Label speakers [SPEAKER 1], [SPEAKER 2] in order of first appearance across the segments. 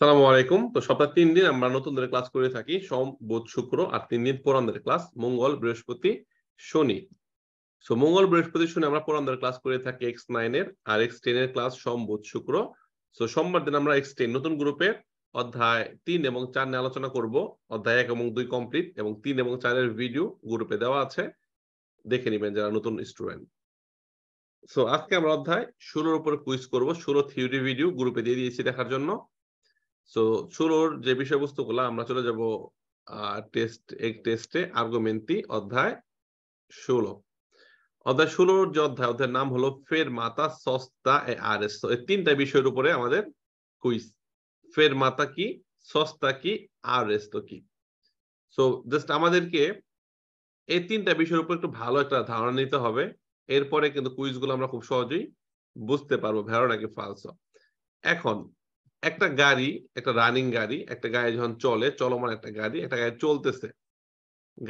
[SPEAKER 1] সালামু আলাইকুম তো সপ্তাহ তিন দিন আমরা নতুনদের ক্লাস করে থাকি সোম বুধ শুক্র আর তিন দিন পুরানদের ক্লাস মঙ্গল বৃহস্পতি শনি সো মঙ্গল বৃহস্পতি শনি আমরা পুরানদের ক্লাস করে থাকি এক্স নাইন এর আর এক্স টেন এর ক্লাস সোম বুধ শুক্র সো সোমবার দিন আমরা এক্স টেন নতুন গ্রুপের অধ্যায় তিন এবং চার নিয়ে আলোচনা করব অধ্যায় এক এবং দুই কমপ্লিট এবং তিন এবং চারের ভিডিও গ্রুপে দেওয়া আছে দেখে নেবেন যারা নতুন স্টুডেন্ট সো আজকে আমরা অধ্যায় ষোলোর উপর কুইজ করব ষোলো থিওরি ভিডিও গ্রুপে দিয়ে দিয়েছি দেখার জন্য সো শুরুর যে বিষয়বস্তুগুলো আমরা চলে যাব টেস্ট এক টেস্টে আর্গুমেন্টি অধ্যায় ষোলো অধ্যায় ষোলোর যে অধ্যায় অধ্যায়ের নাম হলো ফের মাতা সস্তা এ আর এস এই তিনটা বিষয়ের উপরে আমাদের কুইজ ফের মাতা কি সস্তা কি আর এস কি সো জাস্ট আমাদেরকে এই তিনটা বিষয়ের উপর একটু ভালো একটা ধারণা নিতে হবে এরপরে কিন্তু কুইজগুলো আমরা খুব সহজেই বুঝতে পারবো ভেরো নাকি ফালস এখন একটা গাড়ি একটা রানিং গাড়ি একটা গাড়ি যখন চলে চলমান একটা গাড়ি একটা গাড়ি চলতেছে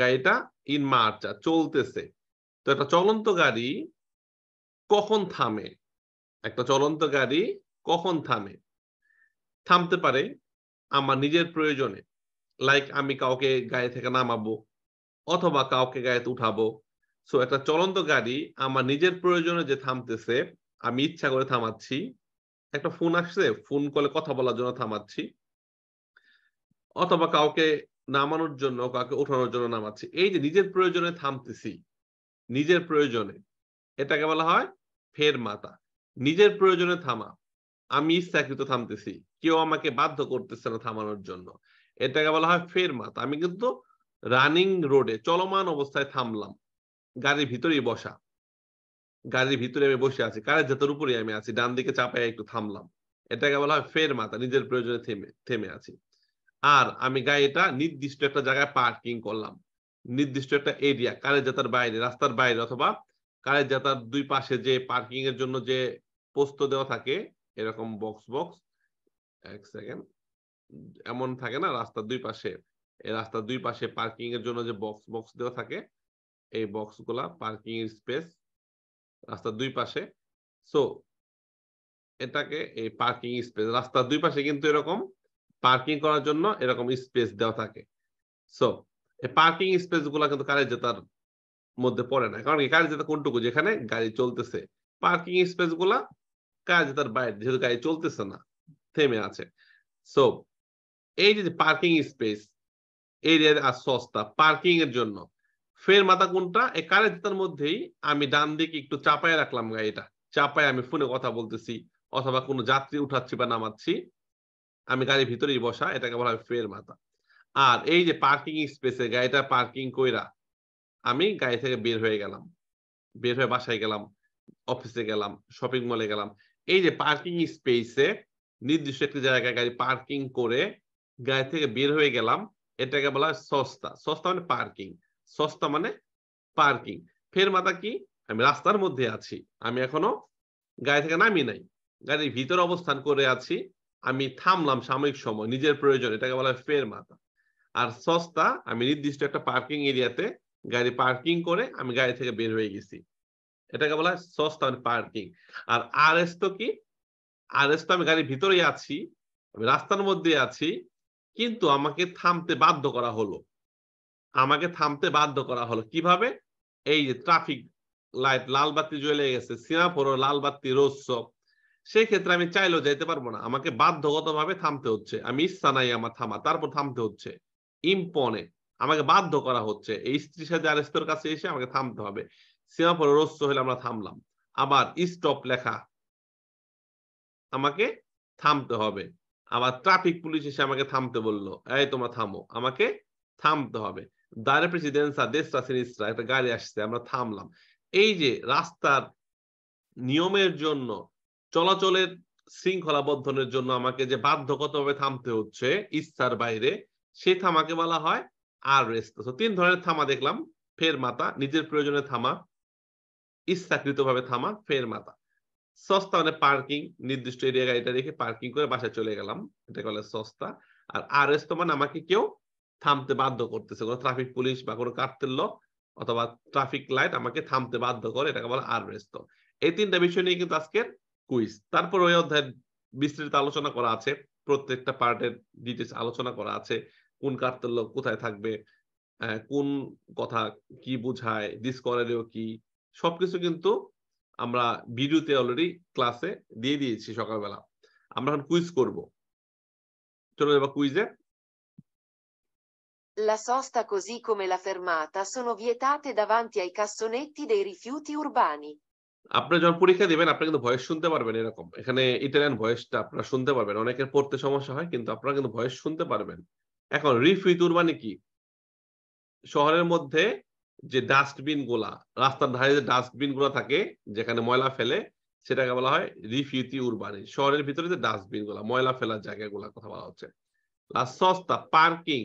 [SPEAKER 1] গাড়িটা ইন মার্চা চলতেছে তো একটা চলন্ত গাড়ি কখন থামে একটা চলন্ত গাড়ি কখন থামে থামতে পারে আমার নিজের প্রয়োজনে লাইক আমি কাউকে গায়ে থেকে নামাবো অথবা কাউকে গায়েতে উঠাবো সো একটা চলন্ত গাড়ি আমার নিজের প্রয়োজনে যে থামতেছে আমি ইচ্ছা করে থামাচ্ছি একটা ফোন আসছে ফোন কলে কথা বলার জন্য থামাচ্ছি অথবা কাউকে নামানোর জন্য কাউকে ওঠানোর জন্য নামাচ্ছি এই যে নিজের প্রয়োজনে থামতেছি নিজের প্রয়োজনে এটাকে বলা হয় ফের মাতা নিজের প্রয়োজনে থামা আমি ইচ্ছাকৃত থামতেছি কেউ আমাকে বাধ্য করতেছে না থামানোর জন্য এটাকে বলা হয় ফের মাতা আমি কিন্তু রানিং রোডে চলমান অবস্থায় থামলাম গাড়ির ভিতরেই বসা গাড়ির ভিতরে আমি বসে আছি কারের জাতের উপরে আমি আছি ডান দিকে চাপায় একটু থামলাম এটাকে বলা হয় ফের মাথা নিজের প্রয়োজনে থেমে থেমে আছি আর আমি গাড়িটা নির্দিষ্ট একটা জায়গায় পার্কিং করলাম নির্দিষ্ট একটা এরিয়া কারের জাতার বাইরে রাস্তার বাইরে অথবা কারের জাতার দুই পাশে যে পার্কিং এর জন্য যে পোস্ত দেওয়া থাকে এরকম বক্স বক্স এক সেকেন্ড এমন থাকে না রাস্তার দুই পাশে এই রাস্তার দুই পাশে পার্কিং এর জন্য যে বক্স বক্স দেওয়া থাকে এই বক্সগুলা পার্কিং স্পেস রাস্তার দুই পাশে সো এটাকে এই পার্কিং স্পেস রাস্তার দুই পাশে কিন্তু এরকম পার্কিং করার জন্য এরকম স্পেস দেওয়া থাকে সো এই পার্কিং স্পেস গুলা কিন্তু কারের জেতার মধ্যে পড়ে না কারণ কারের জেতা কোনটুকু যেখানে গাড়ি চলতেছে পার্কিং স্পেস গুলা কার জেতার বাইরে যেহেতু গাড়ি চলতেছে না থেমে আছে সো এই যে পার্কিং স্পেস এরিয়া আর সস্তা পার্কিং এর জন্য ফের মাথা কোনটা এই কারের জুতার মধ্যেই আমি ডান দিকে একটু চাপায় রাখলাম গাড়িটা চাপায় আমি ফোনে কথা বলতেছি অথবা কোনো যাত্রী উঠাচ্ছি বা নামাচ্ছি আমি গাড়ির ভিতরেই বসা এটাকে বলা হয় ফের মাথা আর এই যে পার্কিং স্পেসে গাড়িটা পার্কিং কইরা আমি গাড়ি থেকে বের হয়ে গেলাম বের হয়ে বাসায় গেলাম অফিসে গেলাম শপিং মলে গেলাম এই যে পার্কিং স্পেসে নির্দিষ্ট একটি জায়গায় গাড়ি পার্কিং করে গাড়ি থেকে বের হয়ে গেলাম এটাকে বলা হয় সস্তা সস্তা মানে পার্কিং সস্তা মানে পার্কিং ফের মাথা কি আমি রাস্তার মধ্যে আছি আমি এখনো গাড়ি থেকে নামি নাই গাড়ির ভিতরে অবস্থান করে আছি আমি থামলাম সাময়িক সময় নিজের প্রয়োজন এটাকে বলা হয় ফের মাথা আর সস্তা আমি নির্দিষ্ট একটা পার্কিং এরিয়াতে গাড়ি পার্কিং করে আমি গাড়ি থেকে বের হয়ে গেছি এটাকে বলা হয় সস্তা মানে পার্কিং আর আর এস তো কি আর এস তো আমি গাড়ির ভিতরেই আছি আমি রাস্তার মধ্যে আছি কিন্তু আমাকে থামতে বাধ্য করা হলো আমাকে থামতে বাধ্য করা হলো কিভাবে এই যে ট্রাফিক লাইট লাল বাতি জ্বলে গেছে সিনাপুর লাল বাতি রোজসব সেই ক্ষেত্রে আমি চাইলেও যাইতে পারবো না আমাকে বাধ্যগত ভাবে থামতে হচ্ছে আমি ইচ্ছা নাই আমার থামা তারপর থামতে হচ্ছে ইম্পনে আমাকে বাধ্য করা হচ্ছে এই স্ত্রীর সাথে আর স্তর কাছে এসে আমাকে থামতে হবে সিনাপুর রোজস হলে আমরা থামলাম আবার স্টপ লেখা আমাকে থামতে হবে আবার ট্রাফিক পুলিশ এসে আমাকে থামতে বললো এই তোমরা থামো আমাকে থামতে হবে দারে প্রেসিডেন্সা দেশটা সিনিস্টা একটা গাড়ি আসছে আমরা থামলাম এই যে রাস্তার নিয়মের জন্য চলাচলের শৃঙ্খলা শৃঙ্খলাবদ্ধনের জন্য আমাকে যে বাধ্যগতভাবে থামতে হচ্ছে ইচ্ছার বাইরে সে থামাকে বলা হয় আর রেস্ত তিন ধরনের থামা দেখলাম ফের মাতা নিজের প্রয়োজনে থামা ভাবে থামা ফের মাতা সস্তা মানে পার্কিং নির্দিষ্ট এরিয়া গাড়িটা রেখে পার্কিং করে বাসায় চলে গেলাম এটা বলে সস্তা আর আর এস তো মানে আমাকে কেউ থামতে বাধ্য করতেছে কোনো ট্রাফিক পুলিশ বা কোনো কার্তের লোক অথবা ট্রাফিক লাইট আমাকে থামতে বাধ্য করে এটাকে বলে আর রেস্ত এই তিনটা বিষয় নিয়ে কিন্তু আজকের কুইজ তারপর ওই অধ্যায়ের বিস্তৃত আলোচনা করা আছে প্রত্যেকটা পার্টের ডিটেলস আলোচনা করা আছে কোন কার্তের লোক কোথায় থাকবে কোন কথা কি বোঝায় ডিসকলারিও কি সবকিছু কিন্তু আমরা ভিডিওতে অলরেডি ক্লাসে দিয়ে দিয়েছি সকালবেলা আমরা এখন কুইজ করব চলো এবার কুইজে
[SPEAKER 2] La sosta così come la fermata sono vietate davanti ai cassonetti dei rifiuti urbani.
[SPEAKER 1] যখন পরীক্ষা কিন্তু ভয়েস শুনতে পারবেন এরকম এখানে ইটালিয়ান ভয়েসটা আপনারা শুনতে পারবেন অনেকের পড়তে সমস্যা হয় কিন্তু আপনারা কিন্তু ভয়েস শুনতে পারবেন এখন মানে কি শহরের মধ্যে যে ডাস্টবিন গুলা রাস্তার ধারে যে ডাস্টবিন গুলা থাকে যেখানে ময়লা ফেলে সেটাকে বলা হয় রিফিউতি উর্বানি শহরের ভিতরে যে ডাস্টবিন গুলা ময়লা ফেলার জায়গাগুলা কথা বলা হচ্ছে সস্তা পার্কিং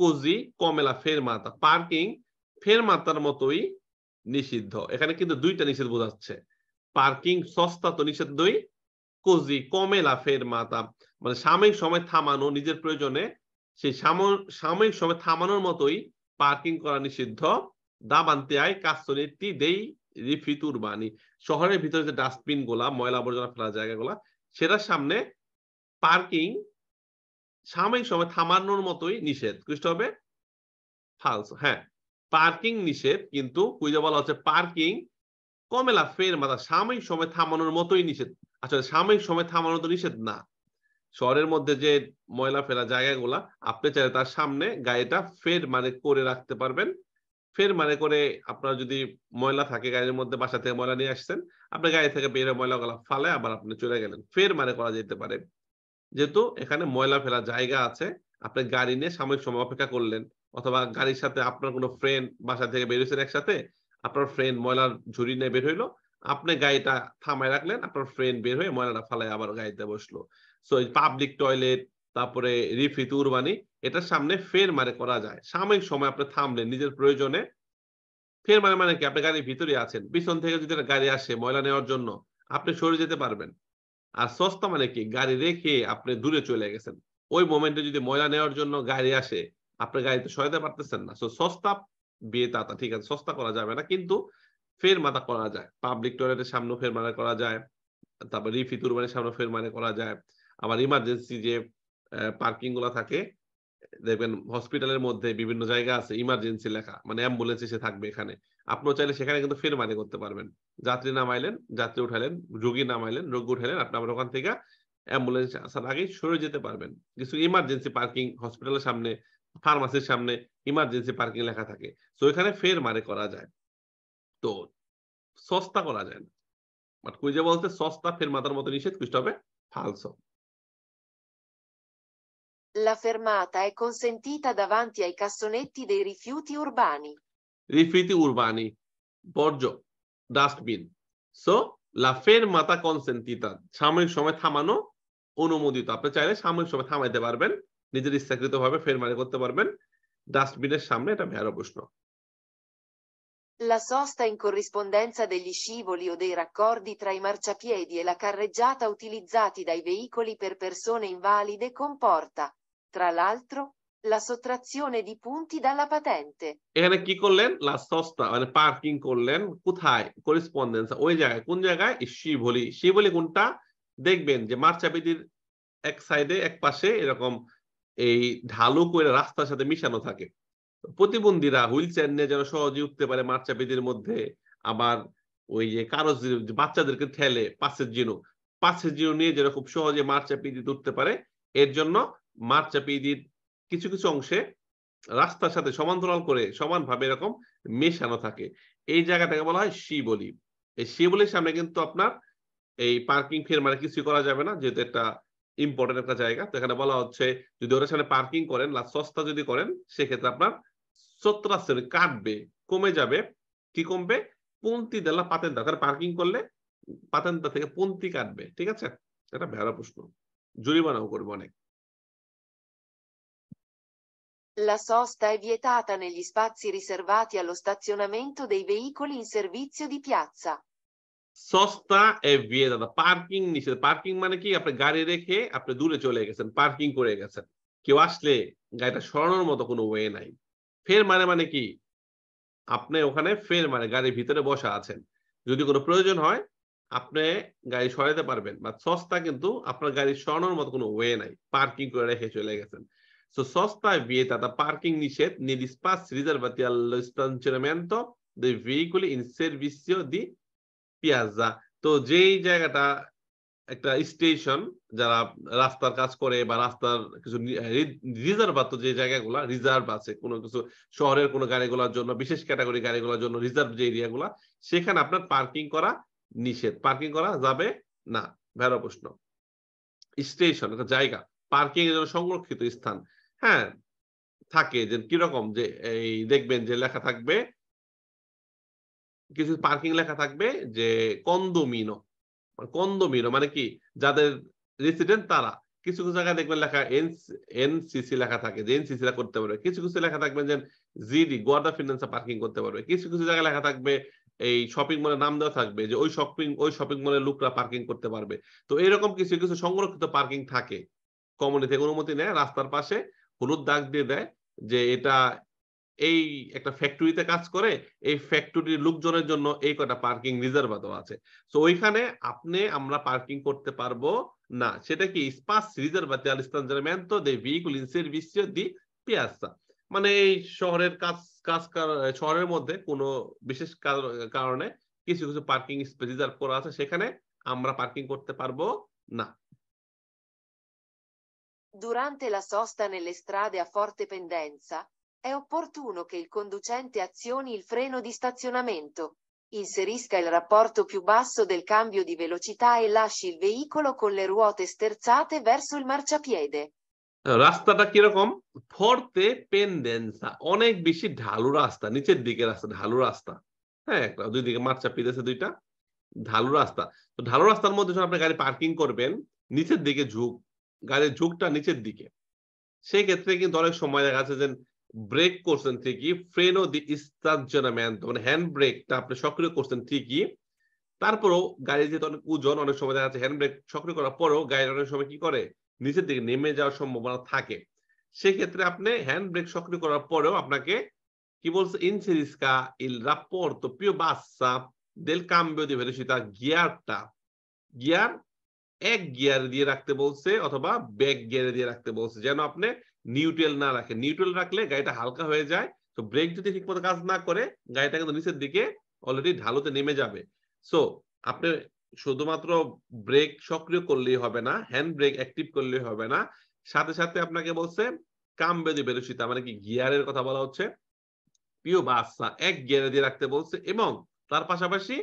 [SPEAKER 1] কোজি কমেলা ফেরমাতা পার্কিং ফেরমাতার মতোই নিষিদ্ধ এখানে কিন্তু দুইটা নিষেধ বোঝাচ্ছে পার্কিং সস্তা তো নিষিদ্ধই কোজি কমেলা ফেরমাতা মানে সাময়িক সময় থামানো নিজের প্রয়োজনে সেই সাময়িক সময় থামানোর মতোই পার্কিং করা নিষিদ্ধ দাবান্তে আয় কাস্তনেতি দেই রিফিতুর বাণী শহরের ভিতরে যে ডাস্টবিন গুলা ময়লা আবর্জনা ফেলার জায়গাগুলা সেটার সামনে পার্কিং সাময়িক সময় থামানোর মতোই নিষেধ কুইজটা হবে ফালস হ্যাঁ পার্কিং নিষেধ কিন্তু কুইজে বলা হচ্ছে পার্কিং কমেলা ফের মাথা সাময়িক সময় থামানোর মতোই নিষেধ আসলে আচ্ছা, সাময়িক সময় থামানো তো নিষেধ না শহরের মধ্যে যে ময়লা ফেলা জায়গাগুলা আপনি চাইলে তার সামনে গাড়িটা ফের মানে করে রাখতে পারবেন ফের মানে করে আপনার যদি ময়লা থাকে গাড়ির মধ্যে বাসা থেকে ময়লা নিয়ে আসছেন আপনি গাড়ি থেকে বেরো ময়লা গলা ফালে আবার আপনি চলে গেলেন ফের মানে করা যেতে পারে যেহেতু এখানে ময়লা ফেলা জায়গা আছে আপনি গাড়ি নিয়ে সাময়িক সময় অপেক্ষা করলেন অথবা গাড়ির সাথে আপনার কোনো ফ্রেন্ড বাসা থেকে বেরিয়েছেন একসাথে আপনার ফ্রেন্ড ময়লার ঝুড়ি নিয়ে বের হইলো আপনি গাড়িটা থামায় রাখলেন আপনার ফ্রেন্ড বের হয়ে ময়লাটা ফালায় আবার গাড়িতে বসলো সো পাবলিক টয়লেট তারপরে রিফি তুরবানি এটার সামনে ফের মারে করা যায় সাময়িক সময় আপনি থামলেন নিজের প্রয়োজনে ফের মারে মানে কি আপনি গাড়ির ভিতরে আছেন পিছন থেকে যদি গাড়ি আসে ময়লা নেওয়ার জন্য আপনি সরে যেতে পারবেন আর সস্তা মানে কি গাড়ি রেখে আপনি দূরে চলে গেছেন ওই মোমেন্টে যদি ময়লা নেওয়ার জন্য গাড়ি আসে আপনি গাড়িতে সহায়তা পারতেছেন না সস্তা বিয়ে তাতা ঠিক আছে সস্তা করা যাবে না কিন্তু ফের মাথা করা যায় পাবলিক টয়লেটের সামনে ফের মানে করা যায় তারপর রিফি তুরবানের সামনে ফের মানে করা যায় আবার ইমার্জেন্সি যে পার্কিং গুলা থাকে দেখবেন হসপিটালের মধ্যে বিভিন্ন জায়গা আছে ইমার্জেন্সি লেখা মানে অ্যাম্বুলেন্স এসে থাকবে এখানে আপনিও চাইলে সেখানে কিন্তু ফের মানি করতে পারবেন যাত্রী নামাইলেন যাত্রী উঠালেন রোগী নামাইলেন রোগী উঠালেন আপনি আবার ওখান থেকে অ্যাম্বুলেন্স আসার আগে সরে যেতে পারবেন কিছু ইমার্জেন্সি পার্কিং হসপিটালের সামনে ফার্মাসির সামনে ইমার্জেন্সি পার্কিং লেখা থাকে তো এখানে ফের মারে করা যায় তো সস্তা করা যায় না বাট যে বলতে সস্তা ফের মাতার মতো নিষেধ কিছু হবে ফালস
[SPEAKER 2] La fermata è consentita davanti ai cassonetti dei rifiuti urbani.
[SPEAKER 1] rifiuti urbani, বর্জ্য ডাস্টবিন সো লাফের মাতা কনসেন্টিতা সাময়িক সময় থামানো অনুমোদিত আপনি চাইলে সাময়িক সময় থামাইতে পারবেন নিজের ইচ্ছাকৃত ভাবে ফের মানে করতে পারবেন ডাস্টবিনের সামনে এটা ভেয়ারও প্রশ্ন
[SPEAKER 2] La sosta in corrispondenza degli scivoli o dei raccordi tra i marciapiedi e la carreggiata utilizzati dai veicoli per persone invalide comporta, tra l'altro, la sottrazione di punti dalla patente
[SPEAKER 1] এখানে কি করলেন লা সস্তা মানে পার্কিং করলেন কোথায় correspondence ওই জায়গায় কোন জায়গায় শিবলি শিবলি কোনটা দেখবেন যে মারচাপিটির এক সাইডে এক পাশে এরকম এই ঢালু করে রাস্তার সাথে মিশানো থাকে প্রতিবন্ধীরা হুইল চেয়ার নিয়ে যেন সহজে উঠতে পারে মারচাপিটির মধ্যে আবার ওই যে কারো বাচ্চাদেরকে ঠেলে পাশের জিনু পাশের জিনু নিয়ে যেন খুব সহজে মারচাপিটি উঠতে পারে এর জন্য মারচাপিটির কিছু কিছু অংশে রাস্তার সাথে সমান্তরাল করে সমানভাবে এরকম মেশানো থাকে এই জায়গাটাকে বলা হয় শিবলি এই শিবলির সামনে কিন্তু আপনার এই পার্কিং ফের মানে কিছু করা যাবে না যেহেতু একটা ইম্পর্টেন্ট একটা জায়গা তো এখানে বলা হচ্ছে যদি ওরা সামনে পার্কিং করেন না সস্তা যদি করেন সেক্ষেত্রে আপনার সত্রাশ্রী কাটবে কমে যাবে কি কমবে পন্তি দেলা পাতেন্দা তার পার্কিং করলে পাতেন্দা থেকে পন্তি কাটবে ঠিক আছে এটা ভেড়া প্রশ্ন জরিমানাও করবে অনেক
[SPEAKER 2] La sosta è vietata negli spazi riservati allo stazionamento dei veicoli in servizio di piazza.
[SPEAKER 1] সস্তা এ ভিয়েদাদা পার্কিং নিষেধ পার্কিং মানে কি আপনি গাড়ি রেখে আপনি দূরে চলে গেছেন পার্কিং করে গেছেন কেউ আসলে গাড়িটা সরানোর মতো কোনো ওয়ে নাই ফের মানে মানে কি আপনি ওখানে ফের মানে গাড়ির ভিতরে বসা আছেন যদি কোনো প্রয়োজন হয় আপনি গাড়ি সরাতে পারবেন বা সস্তা কিন্তু আপনার গাড়ি সরানোর মতো কোনো ওয়ে নাই পার্কিং করে রেখে চলে গেছেন So sosta è vietata parking nicet negli spazi riservati allo stazionamento dei veicoli in servizio di piazza. তো যেই জায়গাটা একটা স্টেশন যারা রাস্তার কাজ করে বা রাস্তার কিছু রিজার্ভ তো যে জায়গাগুলো রিজার্ভ আছে কোনো কিছু শহরের কোনো গাড়িগুলোর জন্য বিশেষ ক্যাটাগরি গাড়িগুলোর জন্য রিজার্ভ যে এরিয়াগুলো সেখানে আপনার পার্কিং করা নিষেধ পার্কিং করা যাবে না ভেরো প্রশ্ন স্টেশন একটা জায়গা পার্কিং এর জন্য সংরক্ষিত স্থান হ্যাঁ থাকে যে কিরকম যে এই দেখবেন যে লেখা থাকবে কিছু পার্কিং লেখা থাকবে যে কন্দমিনো কন্দমিনো মানে কি যাদের রেসিডেন্ট তারা কিছু কিছু জায়গায় দেখবেন লেখা এন এনসিসি লেখা থাকে যে এনসিসিরা করতে পারবে কিছু কিছু লেখা থাকবে যে জিডি গোয়ার্ড ফিনান্স পার্কিং করতে পারবে কিছু কিছু জায়গায় লেখা থাকবে এই শপিং মলের নাম দেওয়া থাকবে যে ওই শপিং ওই শপিং মলের লোকরা পার্কিং করতে পারবে তো এরকম কিছু কিছু সংরক্ষিত পার্কিং থাকে কমিউনিটি অনুমতি নেয় রাস্তার পাশে হলুদ দাগ দিয়ে দেয় যে এটা এই একটা ফ্যাক্টরিতে কাজ করে এই ফ্যাক্টরির লোকজনের জন্য এই কটা পার্কিং রিজার্ভ দেওয়া আছে তো ওইখানে আপনি আমরা পার্কিং করতে পারবো না সেটা কি স্পাস রিজার্ভাতে আল ইস্তানজারমেন্ট দে ভেহিকুল ইন সার্ভিসিও দি পিয়াসা মানে এই শহরের কাজ কাজ শহরের মধ্যে কোনো বিশেষ কারণে কিছু কিছু পার্কিং স্পেস রিজার্ভ করা আছে সেখানে আমরা পার্কিং করতে পারবো না
[SPEAKER 2] Durante la sosta nelle strade a forte pendenza, è opportuno che il conducente azioni il freno di stazionamento, inserisca il rapporto più basso del cambio di velocità e lasci il veicolo con le ruote sterzate verso il marciapiede.
[SPEAKER 1] রাস্তাটা কিরকম ফরতে পেন্ডেন্সা অনেক বেশি ঢালু রাস্তা নিচের দিকে রাস্তা ঢালু রাস্তা হ্যাঁ দুই দিকে মাঠ চাপিয়েছে দুইটা ঢালু রাস্তা তো ঢালু রাস্তার মধ্যে যখন আপনি গাড়ি পার্কিং করবেন নিচের দিকে ঝুঁক গাড়ির ঝোঁকটা নিচের দিকে সেই ক্ষেত্রে কিন্তু অনেক সময় দেখা যাচ্ছে যে ব্রেক করছেন ঠিকই ফ্রেনও দি ইস্তাজনামেন মানে হ্যান্ড ব্রেকটা আপনি সক্রিয় করছেন ঠিকই তারপরও গাড়ি যেহেতু অনেক ওজন অনেক সময় দেখা যাচ্ছে হ্যান্ড ব্রেক সক্রিয় করার পরও গাড়ি অনেক সময় কি করে নিচের দিকে নেমে যাওয়ার সম্ভাবনা থাকে সেক্ষেত্রে আপনি হ্যান্ড ব্রেক সক্রিয় করার পরেও আপনাকে কি বলছে ইনসিরিসকা ইল রাপ্পর তো প্রিয় বাসা দেল cambio di velocità গিয়ারটা গিয়ার এক গিয়ার দিয়ে রাখতে বলছে অথবা ব্যাক গিয়ারে দিয়ে রাখতে বলছে যেন আপনি নিউট্রাল না রাখেন নিউট্রাল রাখলে গাড়িটা হালকা হয়ে যায় তো ব্রেক যদি ঠিকমতো কাজ না করে গাড়িটা কিন্তু নিচের দিকে অলরেডি ঢালুতে নেমে যাবে সো আপনি শুধুমাত্র ব্রেক সক্রিয় করলেই হবে না হ্যান্ড ব্রেক অ্যাক্টিভ করলেই হবে না সাথে সাথে আপনাকে বলছে কামবেদি বেরোসিতা মানে কি গিয়ারের কথা বলা হচ্ছে প্রিয় বাসা এক গিয়ারে দিয়ে রাখতে বলছে এবং তার পাশাপাশি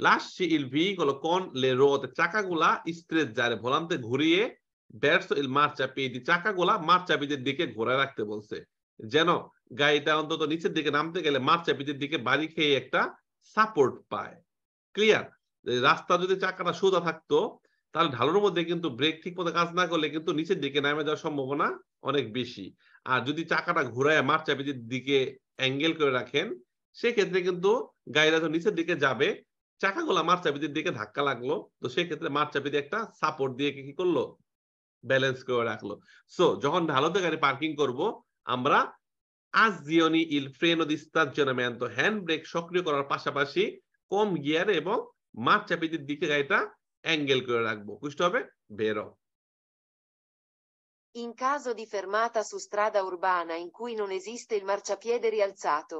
[SPEAKER 1] Last il veicolo con চাকা গুলা চাকাগুলা স্ট্রেচারে ভোলান্তে ঘুরিয়ে দেড়শো ইল মার্চাপিদি চাকাগুলা মার্চাপিদের দিকে ঘোরা রাখতে বলছে যেন গাড়িটা অন্তত নিচের দিকে নামতে গেলে মার মার্চাপিদের দিকে বাড়ি খেয়ে একটা সাপোর্ট পায় ক্লিয়ার রাস্তা যদি চাকাটা সোজা থাকতো তাহলে ঢালুর মধ্যে কিন্তু ব্রেক ঠিক মতো কাজ না করলে কিন্তু নিচের দিকে নামে যাওয়ার সম্ভাবনা অনেক বেশি আর যদি চাকাটা ঘুরায় মার চাপিদের দিকে অ্যাঙ্গেল করে রাখেন সেক্ষেত্রে কিন্তু গাড়িটা তো নিচের দিকে যাবে চাকাগুলা মার চাপিদের দিকে ধাক্কা লাগলো তো সেক্ষেত্রে মার চাপিতে একটা সাপোর্ট দিয়ে কি করলো ব্যালেন্স করে রাখলো সো যখন ঢালতে গাড়ি পার্কিং করব আমরা আজিওনি ইল ফ্রেন হ্যান্ড ব্রেক সক্রিয় করার পাশাপাশি কম গিয়ারে এবং মার দিকে গাড়িটা অ্যাঙ্গেল করে রাখবো বুঝতে হবে বেরো
[SPEAKER 2] In caso di fermata su strada urbana in cui non esiste il marciapiede rialzato,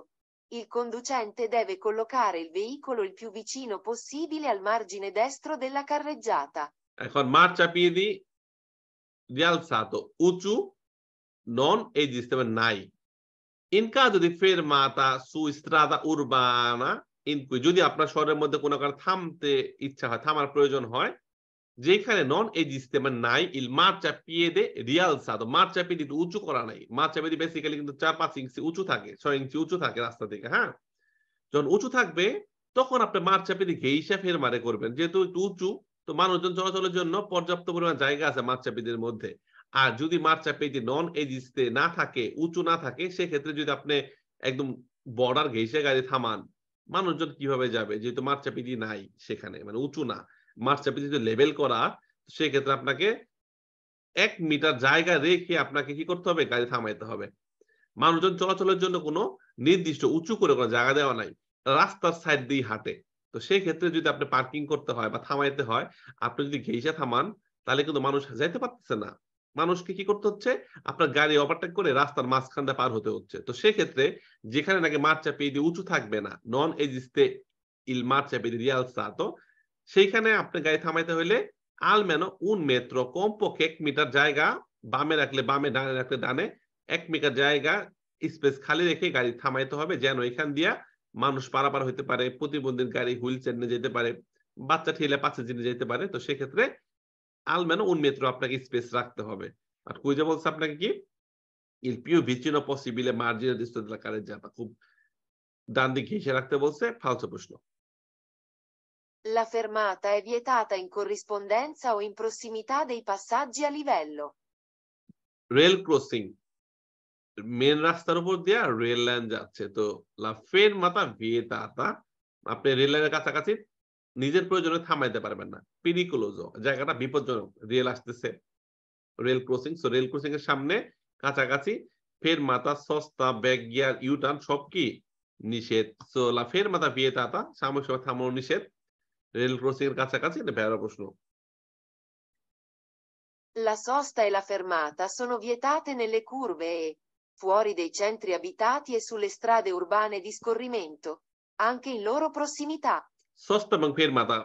[SPEAKER 2] Il conducente deve collocare il veicolo il più vicino possibile al margine destro della carreggiata.
[SPEAKER 1] এখন eh, marciapiedi rialzato উঁচু non esiste mai. In caso di fermata su strada urbana in cui যদি আপনার শহরের মধ্যে কোনো কারণে থামতে ইচ্ছা হয় থামার প্রয়োজন হয় যেখানে নন এজ মানে নাই ইল মা চাপিয়ে দে রিয়াল সাদ মা চাপিয়ে দিতে উঁচু করা নাই মা চাপিয়ে দিয়ে বেসিক্যালি কিন্তু চার পাঁচ ইঞ্চি উঁচু থাকে ছয় ইঞ্চি উঁচু থাকে রাস্তা থেকে হ্যাঁ যখন উঁচু থাকবে তখন আপনি মার চাপিয়ে দিয়ে ঘেইসা ফের মারে করবেন যেহেতু একটু উঁচু তো মানুষজন চলাচলের জন্য পর্যাপ্ত পরিমাণ জায়গা আছে মার চাপিদের মধ্যে আর যদি মার চাপিয়ে নন এজ ইস্তে না থাকে উঁচু না থাকে সেক্ষেত্রে যদি আপনি একদম বর্ডার ঘেঁষে গাড়ি থামান মানুষজন কিভাবে যাবে যেহেতু মার চাপিয়ে নাই সেখানে মানে উঁচু না মার্চ এপ্রিল যদি লেবেল করা সেক্ষেত্রে আপনাকে এক মিটার জায়গা রেখে আপনাকে কি করতে হবে গাড়ি থামাইতে হবে মানুষজন চলাচলের জন্য কোনো নির্দিষ্ট উঁচু করে কোনো জায়গা দেওয়া নাই রাস্তার সাইড দিয়ে হাঁটে তো সেই ক্ষেত্রে যদি আপনি পার্কিং করতে হয় বা থামাইতে হয় আপনি যদি ঘেঁষে থামান তাহলে কিন্তু মানুষ যাইতে পারতেছে না মানুষকে কি করতে হচ্ছে আপনার গাড়ি ওভারটেক করে রাস্তার মাঝখানটা পার হতে হচ্ছে তো সেক্ষেত্রে যেখানে নাকি মাঠ চাপিয়ে দিয়ে উঁচু থাকবে না নন এজিস্তে ইল মাঠ চাপিয়ে দিয়ে রিয়াল তো সেইখানে আপনি গাড়ি থামাইতে হইলে আলমেনো উন মেত্র কমপক্ষে এক মিটার জায়গা বামে রাখলে বামে ডানে রাখলে ডানে এক মিটার জায়গা স্পেস খালি রেখে গাড়ি থামাইতে হবে যেন এখান দিয়া মানুষ পারাপার হইতে পারে প্রতিবন্ধীর গাড়ি হুইল চেয়ার নিয়ে যেতে পারে বাচ্চা ঠেলে পাশে জিনিস যেতে পারে তো সেক্ষেত্রে আলমেনো উন মেত্র আপনাকে স্পেস রাখতে হবে আর কুইজে বলছে আপনাকে কি ইল ভিচিনো পসিবিলে মার্জিনা খুব ডান দিক ঘেসে রাখতে বলছে ফালসো প্রশ্ন
[SPEAKER 2] La fermata è vietata in corrispondenza o in prossimità dei passaggi a livello.
[SPEAKER 1] Rail crossing মেন রাস্তার উপর দিয়ে রেল লাইন যাচ্ছে তো লা ফের মাথা ভিয়েতাতা আপনি রেল লাইনের কাছাকাছি নিজের প্রয়োজনে থামাইতে পারবেন না পিরিকুলোজো জায়গাটা বিপজ্জনক রেল আসতেছে rail crossing so rail crossing এর সামনে কাছাকাছি ফের মাথা সস্তা ব্যাগ গিয়ার ইউটার্ন সব কি নিষেধ সো লা ফের মাথা ভিয়েতাতা সাময়িক সময় থামানো নিষেধ রেল ক্রসিং এর কাছাকাছি এটা ভেড়া প্রশ্ন
[SPEAKER 2] La sosta e la fermata sono vietate nelle curve e, fuori dei centri abitati e sulle strade urbane di scorrimento, anche in loro prossimità.
[SPEAKER 1] Sosta e fermata,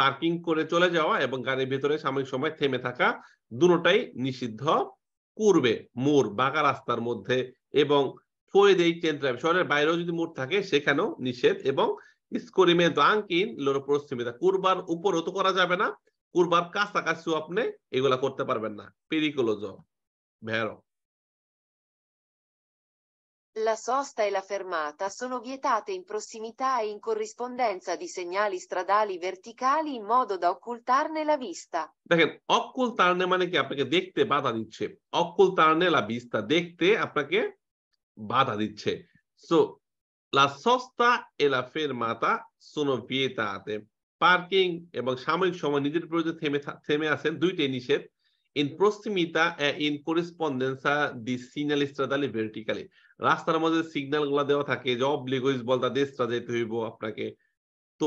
[SPEAKER 1] parking করে চলে যাওয়া এবং গাড়ির ভেতরে সাময়িক সময় থেমে থাকা দুটোটাই নিষিদ্ধ করবে মোর বাঁকা রাস্তার মধ্যে এবং ফয়ে দেই ট্রেন শহরের বাইরেও যদি মোড় থাকে সেখানেও নিষেধ এবং স্কোরিমে দাঙ্কিন লোর প্রস্তুমিতা কুরবার উপরও তো করা যাবে না কুরবার কাছাকাছিও আপনি এগুলা করতে পারবেন না পেরিকোলোজ ভেরো
[SPEAKER 2] La sosta e la fermata sono vietate in prossimità e in corrispondenza di segnali stradali verticali in modo da occultarne la vista.
[SPEAKER 1] দেখেন occultarne মানে কি আপনাকে দেখতে বাধা দিচ্ছে occultarne la vista দেখতে আপনাকে বাধা দিচ্ছে so La e এলাফের মাতা সুনভিয়েতা আতে পার্কিং এবং সাময়িক সময় নিজের প্রয়োজনে থেমে থেমে আছেন দুইটাই নিষেধ ইন প্রস্তিমিতা ইন করেসপন্ডেন্সা দি সিগনালিস্টরা তাহলে ভার্টিক্যালি রাস্তার মধ্যে সিগন্যাল গুলা দেওয়া থাকে যে অবলিগোইজ বলতা দেশটা যেতে হইব আপনাকে তো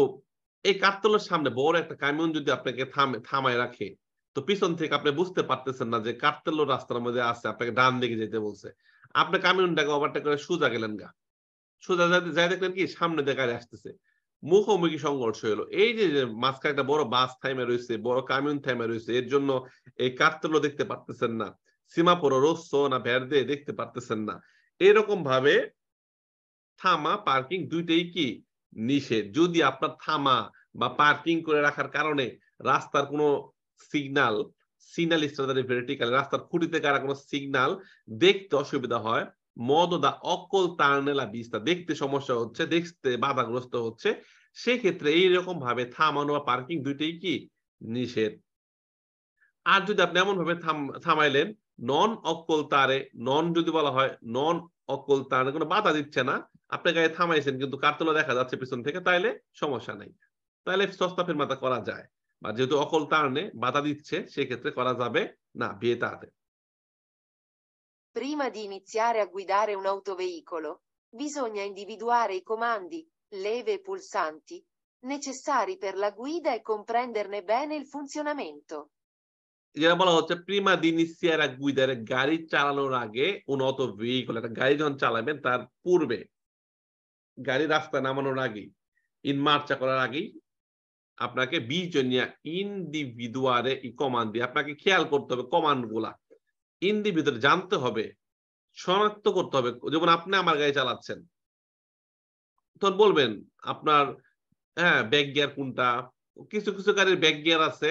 [SPEAKER 1] এই কাঠতলার সামনে বড় একটা কামিয়ন যদি আপনাকে থামে থামায় রাখে তো পিছন থেকে আপনি বুঝতে পারতেছেন না যে কাঠতল রাস্তার মধ্যে আছে আপনাকে ডান দিকে যেতে বলছে আপনি কামিয়নটাকে ওভারটেক করে সোজা গেলেন গা সোজা যাই দেখলেন কি সামনে আসতেছে মুখোমুখি সংঘর্ষ হলো এই যে মাঝখানে একটা বড় বাস থাইমে রয়েছে বড় কামিউন থাইমে রয়েছে এর জন্য এই দেখতে পারতেছেন না না ভ্যারদে দেখতে পারতেছেন না এরকম ভাবে থামা পার্কিং দুইটাই কি নিষেধ যদি আপনার থামা বা পার্কিং করে রাখার কারণে রাস্তার কোনো সিগনাল সিগনাল ইস্টার ভেরিটিক্যাল রাস্তার খুঁটিতে কারা কোনো সিগনাল দেখতে অসুবিধা হয় দা অকল তারনেলা বিস্তা দেখতে সমস্যা হচ্ছে দেখতে বাধাগ্রস্ত হচ্ছে সেক্ষেত্রে এইরকম ভাবে থামানো বা পার্কিং দুইটাই কি নিষেধ আর যদি আপনি এমন ভাবে থামাইলেন নন অকল তারে নন যদি বলা হয় নন অকল তারে কোনো বাধা দিচ্ছে না আপনি গায়ে থামাইছেন কিন্তু কারতলা দেখা যাচ্ছে পিছন থেকে তাইলে সমস্যা নাই তাইলে সস্তা ফেরমাতা করা যায় বা যেহেতু অকল তারনে বাধা দিচ্ছে সেক্ষেত্রে করা যাবে না বিয়ে তাতে
[SPEAKER 2] Prima di iniziare a guidare un autoveicolo, bisogna individuare i comandi, leve e pulsanti necessari per la guida e comprenderne bene il funzionamento.
[SPEAKER 1] Diciamo voce, prima di iniziare a guidare, gari చాలనోలాగే un autoveicolo, gari non চালাবেন তার পূর্বে গাড়ি রাস্তা নামানোর আগেই in মার্চা করার আগেই আপনাকে বিজনিয়া ইন্ডিভিজুয়ারে ই কমান্ড দিয়ে আপনাকে খেয়াল করতে হবে কমান্ড গুলা ইন্ডিভিজুয়াল জানতে হবে শনাক্ত করতে হবে যেমন আপনি আমার গাড়ি চালাচ্ছেন তখন বলবেন আপনার হ্যাঁ ব্যাক গিয়ার কোনটা কিছু কিছু গাড়ির ব্যাক গিয়ার আছে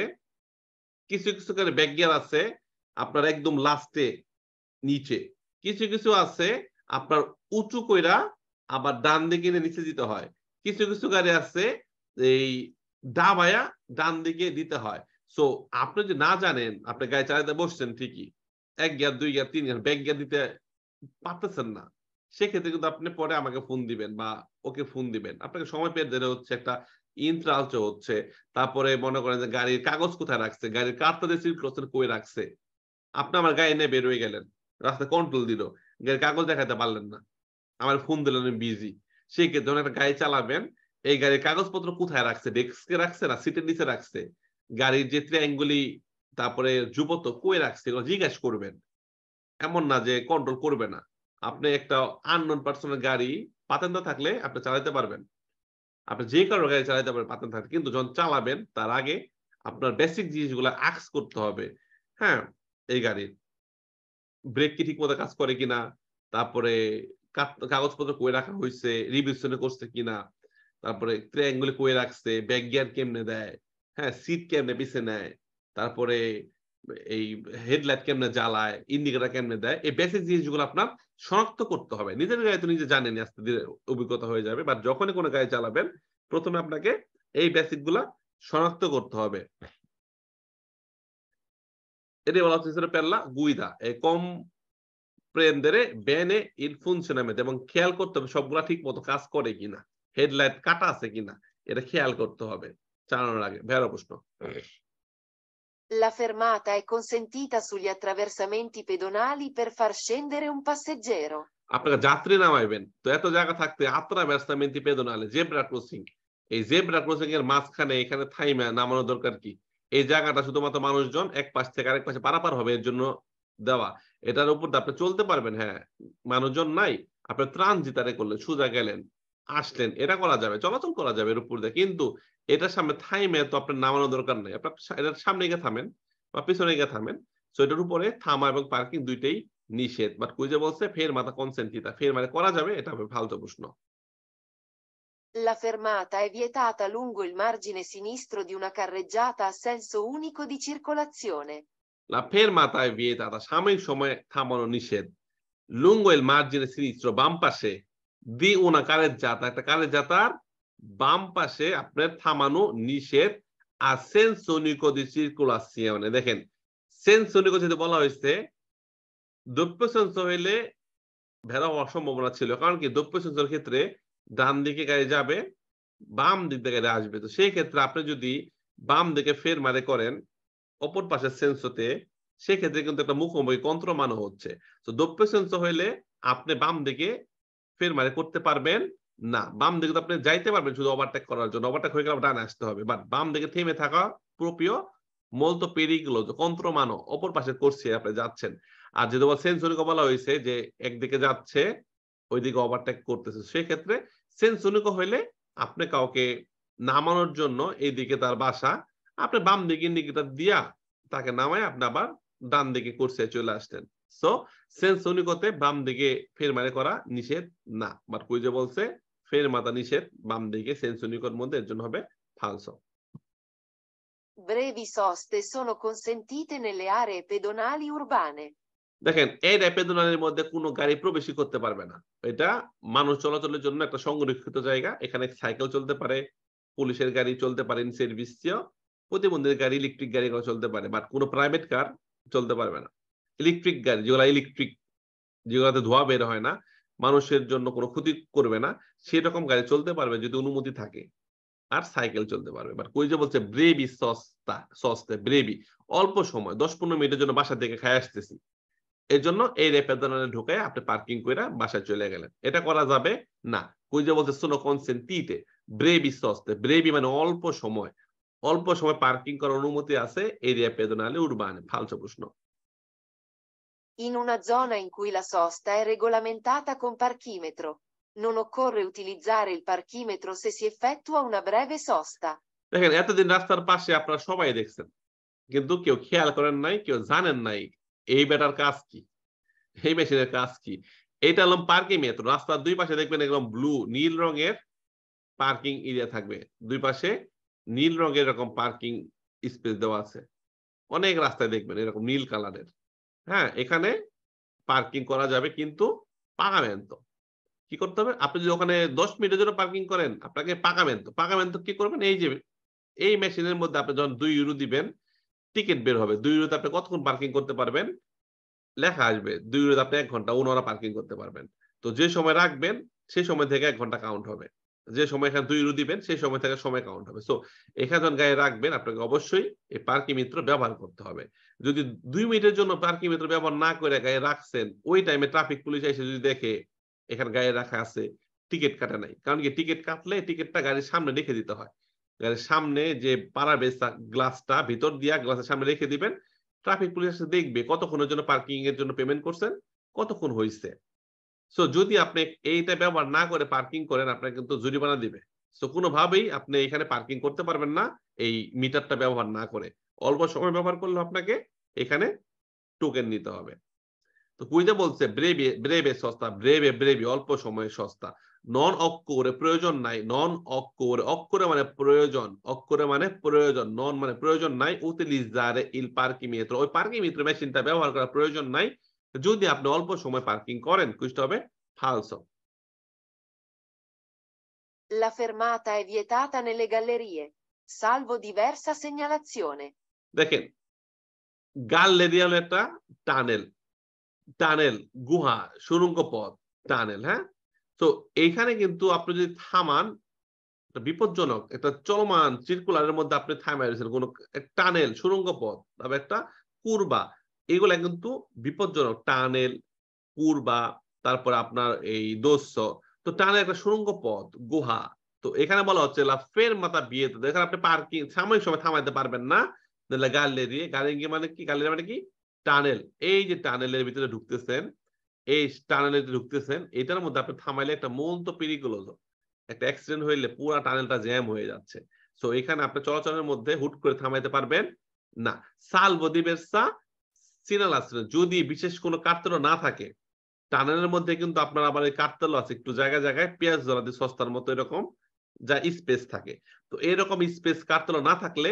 [SPEAKER 1] কিছু কিছু গাড়ির ব্যাক গিয়ার আছে আপনার একদম লাস্টে নিচে কিছু কিছু আছে আপনার উঁচু কইরা আবার ডান দিকে নিচে দিতে হয় কিছু কিছু গাড়ি আছে এই ডাবায়া ডান দিকে দিতে হয় সো আপনি যদি না জানেন আপনি গাড়ি চালাতে বসছেন ঠিকই এক গ্যাপ দুই গ্যাপ তিন গ্যাপ ব্যাক গ্যাপ দিতে পারতেছেন না সেক্ষেত্রে কিন্তু আপনি পরে আমাকে ফোন দিবেন বা ওকে ফোন দিবেন আপনাকে সময় পেয়ে দেরে হচ্ছে একটা ইন্ট্রাস্ট হচ্ছে তারপরে মনে করেন যে গাড়ির কাগজ কোথায় রাখছে গাড়ির কার্ডটা যে সিল করছেন কই রাখছে আপনি আমার গায়ে নিয়ে বেরোয় গেলেন রাস্তায় কন্ট্রোল দিল গাড়ির কাগজ দেখাতে পারলেন না আমার ফোন দিলেন আমি বিজি সেক্ষেত্রে যখন একটা গাড়ি চালাবেন এই গাড়ির কাগজপত্র কোথায় রাখছে ডেস্কে রাখছে না সিটের নিচে রাখছে গাড়ির যে ত্রিয়াঙ্গুলি তারপরে যুবত কই রাখছে জিজ্ঞাসা করবেন এমন না যে কন্ট্রোল করবে না আপনি একটা আননোন পার্সনের গাড়ি পাতেন্দা থাকলে আপনি চালাতে পারবেন আপনি যে কারো গাড়ি চালাতে পারবেন পাতেন থাকলে কিন্তু যখন চালাবেন তার আগে আপনার বেসিক জিনিসগুলো আক্স করতে হবে হ্যাঁ এই গাড়ির ব্রেক কি ঠিক মতো কাজ করে কিনা তারপরে কাগজপত্র কই রাখা হয়েছে রিভিশনে করছে কিনা তারপরে ট্রায়াঙ্গুলে কই রাখছে ব্যাগ গিয়ার কেমনে দেয় হ্যাঁ সিট কেমনে পিছিয়ে নেয় তারপরে এই হেডলাইট কেমনে জ্বালায় ইন্ডিকেটার কেমনে দেয় এই বেসিক জিনিসগুলো আপনার শনাক্ত করতে হবে নিজের গাড়ি তো নিজে জানেন আস্তে ধীরে অভিজ্ঞতা হয়ে যাবে বা যখনই কোনো গাড়ি চালাবেন প্রথমে আপনাকে এই বেসিক গুলা শনাক্ত করতে হবে এটি বলা হচ্ছে পেল্লা গুইদা এই কম প্রেমদের ব্যানে ইনফুনশনামে এবং খেয়াল করতে হবে সবগুলা ঠিক মতো কাজ করে কিনা হেডলাইট কাটা আছে কিনা এটা খেয়াল করতে হবে চালানোর আগে ভেরো প্রশ্ন
[SPEAKER 2] La fermata è consentita sugli attraversamenti pedonali per far scendere un passeggero.
[SPEAKER 1] আপনারা যাত্রী নামাইবেন তো এত জায়গা থাকতে আত্রাবেস্তামেন্টি পেদোনালে জেব্রা ক্রসিং এই জেব্রা ক্রসিং এর মাঝখানে এখানে থাইমা নামানো দরকার কি এই জায়গাটা শুধুমাত্র মানুষজন এক পাশ থেকে আরেক পাশে পারাপার হবে এর জন্য দেওয়া এটার উপর আপনি চলতে পারবেন হ্যাঁ মানুষজন নাই আপনি ত্রাণ জিতারে করলেন সুজা গেলেন আসলেন এটা করা যাবে চলাচল করা যাবে এর উপর দিয়ে কিন্তু এটার সামনে থাইমে তো আপনার নামানো দরকার নাই আপনার এটার সামনে গিয়ে থামেন বা পিছনে গিয়ে থামেন সো এটার উপরে থামা এবং পার্কিং দুইটাই নিষেধ বাট কুইজে বলছে ফের মাথা কনসেন্টিতা ফের মানে করা যাবে এটা হবে ফালতু প্রশ্ন
[SPEAKER 2] La fermata è vietata lungo il margine sinistro di una carreggiata a senso unico di circolazione.
[SPEAKER 1] La fermata è vietata in সময়ে থামানো nished, lungo il margine sinistro bampase, di una carreggiata একটা carreggiata বাম পাশে আপনার থামানো নিষেধ আর সেন্সনিকোদি সার্কুলাসিয়নে দেখেন সেন্সনিক যদি বলা হয়েছে দ্রব্য সেন্স হইলে ভেড়া হওয়ার সম্ভাবনা ছিল কারণ কি দ্রব্য সেন্সর ক্ষেত্রে ডান দিকে গাড়ি যাবে বাম দিক থেকে গাড়ি আসবে তো সেই ক্ষেত্রে আপনি যদি বাম দিকে ফের মারে করেন অপর পাশে সেন্সতে সেক্ষেত্রে কিন্তু একটা মুখোমুখি কন্ত্র মানো হচ্ছে তো দ্রব্য সেন্স হইলে আপনি বাম দিকে ফের মারে করতে পারবেন না বাম দিকে তো আপনি যাইতে পারবেন শুধু ওভারটেক করার জন্য ওভারটেক হয়ে গেলে ডান আসতে হবে বাট বাম দিকে থেমে থাকা প্রোপিও মূলত পেরিগুলো কন্ত্র মানো অপর পাশে করছে আপনি যাচ্ছেন আর যদি বল সেন্সুরি বলা হয়েছে যে একদিকে যাচ্ছে ওইদিকে ওভারটেক করতেছে সেক্ষেত্রে সেন্সুরিকো হইলে আপনি কাউকে নামানোর জন্য এই দিকে তার বাসা আপনি বাম দিকে ইন্ডিকেটার দিয়া তাকে নামায় আপনি আবার ডান দিকে করছে চলে আসতেন সো সেন্সুরিকোতে বাম দিকে ফের মানে করা নিষেধ না বাট কুইজে বলছে ফের মাথা নিষেধ বাম দিকে সেন্সনিকর মধ্যে এর জন্য হবে falso.
[SPEAKER 2] Brevi soste sono consentite nelle aree pedonali urbane.
[SPEAKER 1] দেখেন এই রে পেদনালের মধ্যে কোনো গাড়ি প্রবেশই করতে পারবে না এটা মানুষ চলাচলের জন্য একটা সংরক্ষিত জায়গা এখানে সাইকেল চলতে পারে পুলিশের গাড়ি চলতে পারে সার্ভিস প্রতিবন্ধীদের গাড়ি ইলেকট্রিক গাড়ি চলতে পারে বাট কোনো প্রাইভেট কার চলতে পারবে না ইলেকট্রিক গাড়ি যেগুলো ইলেকট্রিক যেগুলোতে ধোয়া বের হয় না মানুষের জন্য কোনো ক্ষতি করবে না সেই রকম গাড়ি চলতে পারবে যদি অনুমতি থাকে আর সাইকেল চলতে পারবে বাট কই যে বলছে ব্রেবি সস্তা সস্তা ব্রেবি অল্প সময় দশ পনেরো মিনিটের জন্য বাসা থেকে খাই আসতেছি এর জন্য এই রেপের দালানে ঢুকে আপনি পার্কিং করে বাসায় চলে গেলেন এটা করা যাবে না কই যে বলছে সোনো কনসেন্টিতে ব্রেবি সস্তে ব্রেবি মানে অল্প সময় অল্প সময় পার্কিং করার অনুমতি আছে এরিয়া পেদনালে উর্বানে ফালসা প্রশ্ন
[SPEAKER 2] in una zona in cui la sosta è regolamentata con parchimetro. Non occorre utilizzare il parchimetro se si effettua una breve sosta
[SPEAKER 1] দেখেন এতদিন রাস্তার পাশে আপনারা সবাই দেখছেন কিন্তু কেউ খেয়াল করেন নাই কেউ জানেন নাই এই বেটার কাজ কি এই মেশিনের কাজ কি এটা হলাম পার্কিং মেট্রো রাস্তার দুই পাশে দেখবেন একদম ব্লু নীল রঙের পার্কিং এরিয়া থাকবে দুই পাশে নীল রঙের এরকম পার্কিং স্পেস দেওয়া আছে অনেক রাস্তায় দেখবেন এরকম নীল কালারের হ্যাঁ এখানে পার্কিং করা যাবে কিন্তু তো কি করতে হবে আপনি যদি ওখানে দশ মিনিটের জন্য পার্কিং করেন আপনাকে পাগামেন্ত তো কি করবেন এই যে এই মেশিনের মধ্যে আপনি যখন দুই ইউরো দিবেন টিকিট বের হবে দুই ইউরোতে আপনি কতক্ষণ পার্কিং করতে পারবেন লেখা আসবে দুই ইউরোতে আপনি এক ঘন্টা ওনারা পার্কিং করতে পারবেন তো যে সময় রাখবেন সেই সময় থেকে এক ঘন্টা কাউন্ট হবে যে সময় এখানে দুই ইউরো দিবেন সেই সময় থেকে সময় কাউন্ট হবে সো এখানে হাজার গায়ে রাখবেন আপনাকে অবশ্যই এই পার্কি মিত্র ব্যবহার করতে হবে যদি দুই মিনিটের জন্য পার্কি মিত্র ব্যবহার না করে গায়ে রাখছেন ওই টাইমে ট্রাফিক পুলিশ এসে যদি দেখে এখানে গায়ে রাখা আছে টিকিট কাটা নাই কারণ কি টিকিট কাটলে টিকিটটা গাড়ির সামনে রেখে দিতে হয় গাড়ির সামনে যে পাড়া বেসা গ্লাসটা ভিতর দিয়া গ্লাসের সামনে রেখে দিবেন ট্রাফিক পুলিশ এসে দেখবে কতক্ষণের জন্য পার্কিং এর জন্য পেমেন্ট করছেন কতক্ষণ হয়েছে সো যদি আপনি এইটা ব্যবহার না করে পার্কিং করেন আপনার কিন্তু জরিমানা দিবে সো কোনোভাবেই আপনি এখানে পার্কিং করতে পারবেন না এই মিটারটা ব্যবহার না করে অল্প সময় ব্যবহার করলে আপনাকে এখানে টোকেন নিতে হবে তো কুইজে বলছে ব্রেবে ব্রেবে সস্তা ব্রেবে ব্রেবে অল্প সময়ে সস্তা নন অক্ষরে প্রয়োজন নাই নন অক্ষরে অক্ষরে মানে প্রয়োজন অক্ষরে মানে প্রয়োজন নন মানে প্রয়োজন নাই উতিলিজারে ইল মিত্র ওই মিত্র মেশিনটা ব্যবহার করা প্রয়োজন নাই যদি আপনি অল্প সময় পার্কিং করেন কুইস্ট হবে ফালসো
[SPEAKER 2] La fermata è vietata nelle gallerie, salvo diversa segnalazione.
[SPEAKER 1] দেখেন গ্যালেরিয়া হলো একটা টানেল টানেল গুহা সুরঙ্গ পথ টানেল হ্যাঁ তো এইখানে কিন্তু আপনি যদি থামান বিপজ্জনক একটা চলমান সার্কুলারের মধ্যে আপনি থামাই রয়েছেন কোনো টানেল সুরঙ্গ পথ তবে একটা কুরবা এগুলা কিন্তু বিপজ্জনক টানেল কুরবা তারপর আপনার এই দোস্য তো টানেল একটা সুরঙ্গ পথ গুহা তো এখানে বলা হচ্ছে ফের মাথা বিয়ে তো এখানে আপনি পার্কিং সাময়িক সময় থামাইতে পারবেন না গালেরি গালেরি মানে কি গালেরি মানে কি টানেল এই যে টানেলের ভিতরে ঢুকতেছেন এই টানেলে ঢুকতেছেন এটার মধ্যে আপনি থামাইলে একটা মন তো পেরিগুলোজ একটা অ্যাক্সিডেন্ট হইলে পুরা টানেলটা জ্যাম হয়ে যাচ্ছে তো এখানে আপনি চলাচলের মধ্যে হুট করে থামাইতে পারবেন না সাল বদিবের সা সিনাল না যদি বিশেষ কোনো কাটতেল না থাকে টানেলের মধ্যে কিন্তু আপনার আবার এই কাটতেল আছে একটু জায়গায় জায়গায় পেঁয়াজ ধরা দিয়ে সস্তার মতো এরকম যা স্পেস থাকে তো এরকম স্পেস কাটতেল না থাকলে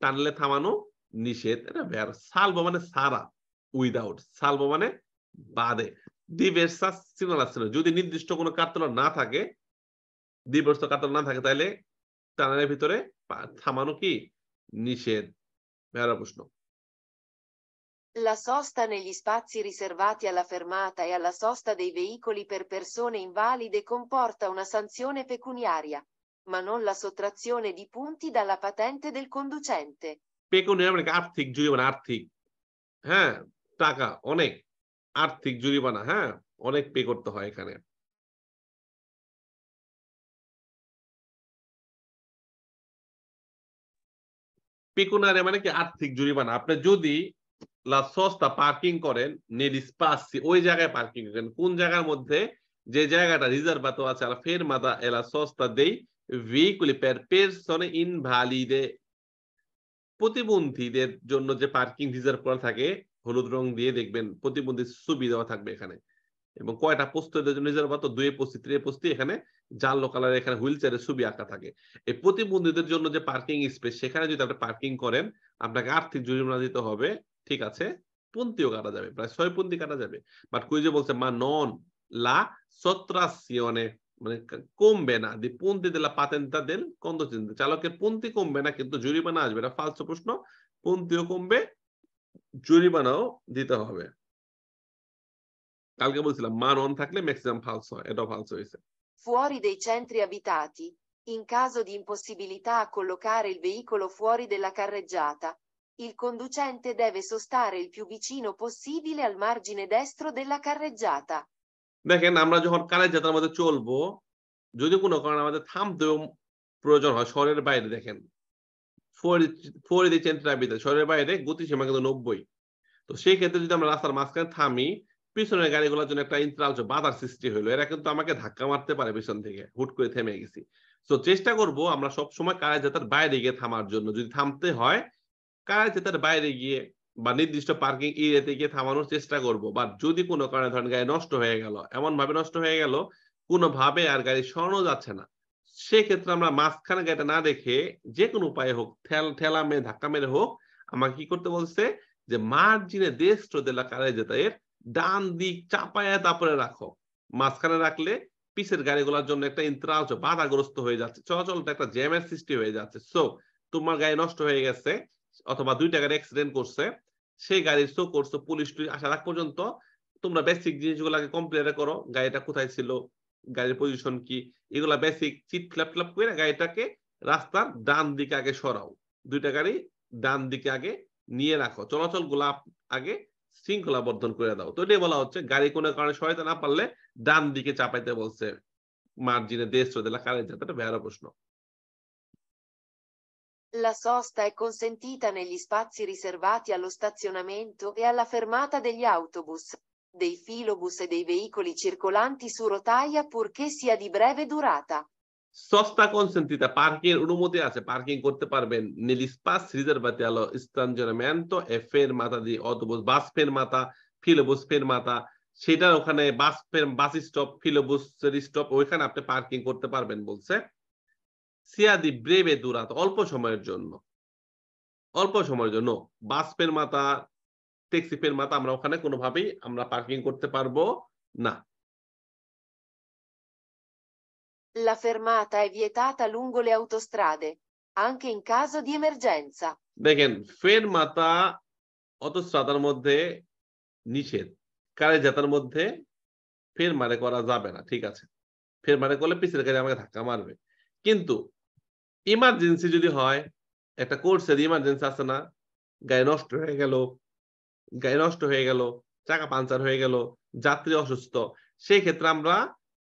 [SPEAKER 1] টানেলে থামানো নিষেধ এটা ভ্যার সালবো মানে সারা উইদাউট সালবো মানে বাদে দিবেরসাস আসছে আসছিল যদি নির্দিষ্ট কোনো কাটতল না থাকে দিবস কাটতল না থাকে তাহলে টানেলের ভিতরে থামানো কি নিষেধ ভেড়া প্রশ্ন
[SPEAKER 2] La sosta negli spazi riservati alla fermata e alla sosta dei veicoli per persone invalide comporta una sanzione pecuniaria, ma non la sottrazione di punti dalla patente del conducente
[SPEAKER 1] পেকুনিয়া মানে আর্থিক জরিমানা আর্থিক হ্যাঁ
[SPEAKER 2] টাকা অনেক আর্থিক জরিমানা one অনেক পে করতে হয় artic পেকুনারে apre giudi.
[SPEAKER 1] সস্তা পার্কিং করেন নেল স্পাসি ওই জায়গায় পার্কিং করেন কোন জায়গার মধ্যে যে জায়গাটা রিজার্ভ তো আছে আর ফের মাদা এলা সস্তা দেই ভেহিকুলি পের পেরসনে ইনভালিডে প্রতিবন্ধীদের জন্য যে পার্কিং রিজার্ভ করা থাকে হলুদ রং দিয়ে দেখবেন প্রতিবন্ধী সুবিধা থাকবে এখানে এবং কয়টা পোস্তদের জন্য রিজার্ভ তো দুয়ে পোস্তি ত্রিয়ে পোস্তি এখানে জানলো কালার এখানে হুইল চেয়ারের ছবি আঁকা থাকে এই প্রতিবন্ধীদের জন্য যে পার্কিং স্পেস সেখানে যদি আপনি পার্কিং করেন আপনাকে আর্থিক জরিমানা দিতে হবে ঠিক আছে পন্থীও কাটা যাবে প্রায় ছয় পন্থী কাটা যাবে বাট কুইজে বলছে মা নন লা সত্রাসিয়নে মানে কমবে না দি পন্থী দিলা পাতেন্তা দেন কন্দ চিন্তা চালকের পন্থী কমবে না কিন্তু জরিমানা আসবে এটা ফালস প্রশ্ন পন্থীও কমবে জরিমানাও দিতে হবে কালকে বলছিলাম মা নন থাকলে ম্যাক্সিমাম ফালস হয় এটা ফালস হয়েছে
[SPEAKER 2] fuori dei centri abitati in caso di impossibilità a collocare il veicolo fuori della carreggiata Il conducente deve sostare il più vicino possibile al margine destro della carreggiata.
[SPEAKER 1] দেখেন আমরা যখন কালের মধ্যে চলবো যদি কোনো কারণে আমাদের থামতে প্রয়োজন হয় শহরের বাইরে দেখেন শহরের বাইরে কিন্তু নব্বই তো সেই ক্ষেত্রে যদি আমরা রাস্তার মাঝখানে থামি পিছনের গাড়িগুলোর জন্য একটা ইন্টারাল বাধার সৃষ্টি হলো এরা কিন্তু আমাকে ধাক্কা মারতে পারে পিছন থেকে হুট করে থেমে গেছি তো চেষ্টা করব আমরা সবসময় সময় বাইরে গিয়ে থামার জন্য যদি থামতে হয় কার তার বাইরে গিয়ে বা নির্দিষ্ট পার্কিং এরিয়াতে গিয়ে থামানোর চেষ্টা করব বা যদি কোনো কারণে ধরেন গাড়ি নষ্ট হয়ে গেল এমন ভাবে নষ্ট হয়ে গেল কোনোভাবে আর গাড়ি সরানো যাচ্ছে না সেক্ষেত্রে আমরা মাঝখানে গাড়িটা না দেখে যে কোনো উপায়ে হোক ঠেল ঠেলা মেরে ধাক্কা মেরে হোক আমাকে কি করতে বলছে যে মার্জিনে দেশ দেলা কারে ডান দিক চাপায় তারপরে রাখো মাঝখানে রাখলে পিছের গাড়িগুলোর জন্য একটা ইন্ত্রাস বাধাগ্রস্ত হয়ে যাচ্ছে চলাচলটা একটা জ্যামের সৃষ্টি হয়ে যাচ্ছে সো তোমার গাড়ি নষ্ট হয়ে গেছে অথবা দুই টাকার অ্যাক্সিডেন্ট করছে সেই গাড়ির শো করছো পুলিশ টুলিশ আসার আগ পর্যন্ত তোমরা বেসিক জিনিসগুলো আগে কমপ্লেন করো গাড়িটা কোথায় ছিল গাড়ির পজিশন কি এগুলা বেসিক চিট ফ্ল্যাপ ফ্ল্যাপ করে গাড়িটাকে রাস্তার ডান দিকে আগে সরাও দুইটা গাড়ি ডান দিকে আগে নিয়ে রাখো চলাচল গুলা আগে শৃঙ্খলা বর্ধন করে দাও তো এটাই বলা হচ্ছে গাড়ি কোনো কারণে সহায়তা না পারলে ডান দিকে চাপাইতে বলছে মার্জিনে দেশ চলে কারেন্ট যাতে ভেড়া প্রশ্ন
[SPEAKER 2] La sosta è consentita negli spazi riservati allo stazionamento e alla fermata degli autobus, dei filobus e dei veicoli circolanti su rotaia purché sia di breve durata.
[SPEAKER 1] সস্তা consentita পার্কিং অনুমতি আছে পার্কিং করতে পারবেন নিলিস্পাস রিজার্ভাতে আলো স্টানজনামেন্টো এ ফের মাতা দি অটোবুস বাস ফের মাতা সেটার ওখানে বাস বাস স্টপ ফিলোবুস স্টপ ওইখানে আপনি পার্কিং করতে পারবেন বলছে সিয়াদি ব্রেবে দুরাত অল্প সময়ের জন্য অল্প সময়ের জন্য বাস বাসপের মাথা ট্যাক্সি ট্যাক্সিপের মাথা আমরা ওখানে কোনোভাবেই আমরা পার্কিং করতে পারবো না
[SPEAKER 2] La fermata è vietata lungo le autostrade, anche in caso di emergenza.
[SPEAKER 1] দেখেন ফেরমাতা অটোস্ট্রাদার মধ্যে নিষেধ কারে জাতার মধ্যে ফের মারে করা যাবে না ঠিক আছে ফের মারে করলে পিছের গাড়ি আমাকে ধাক্কা মারবে কিন্তু ইমার্জেন্সি যদি হয় একটা কোর্সের ইমার্জেন্সি আছে না গায়ে নষ্ট হয়ে গেল গায়ে নষ্ট হয়ে গেল চাকা পাঞ্চার হয়ে গেল যাত্রী অসুস্থ সেই ক্ষেত্রে আমরা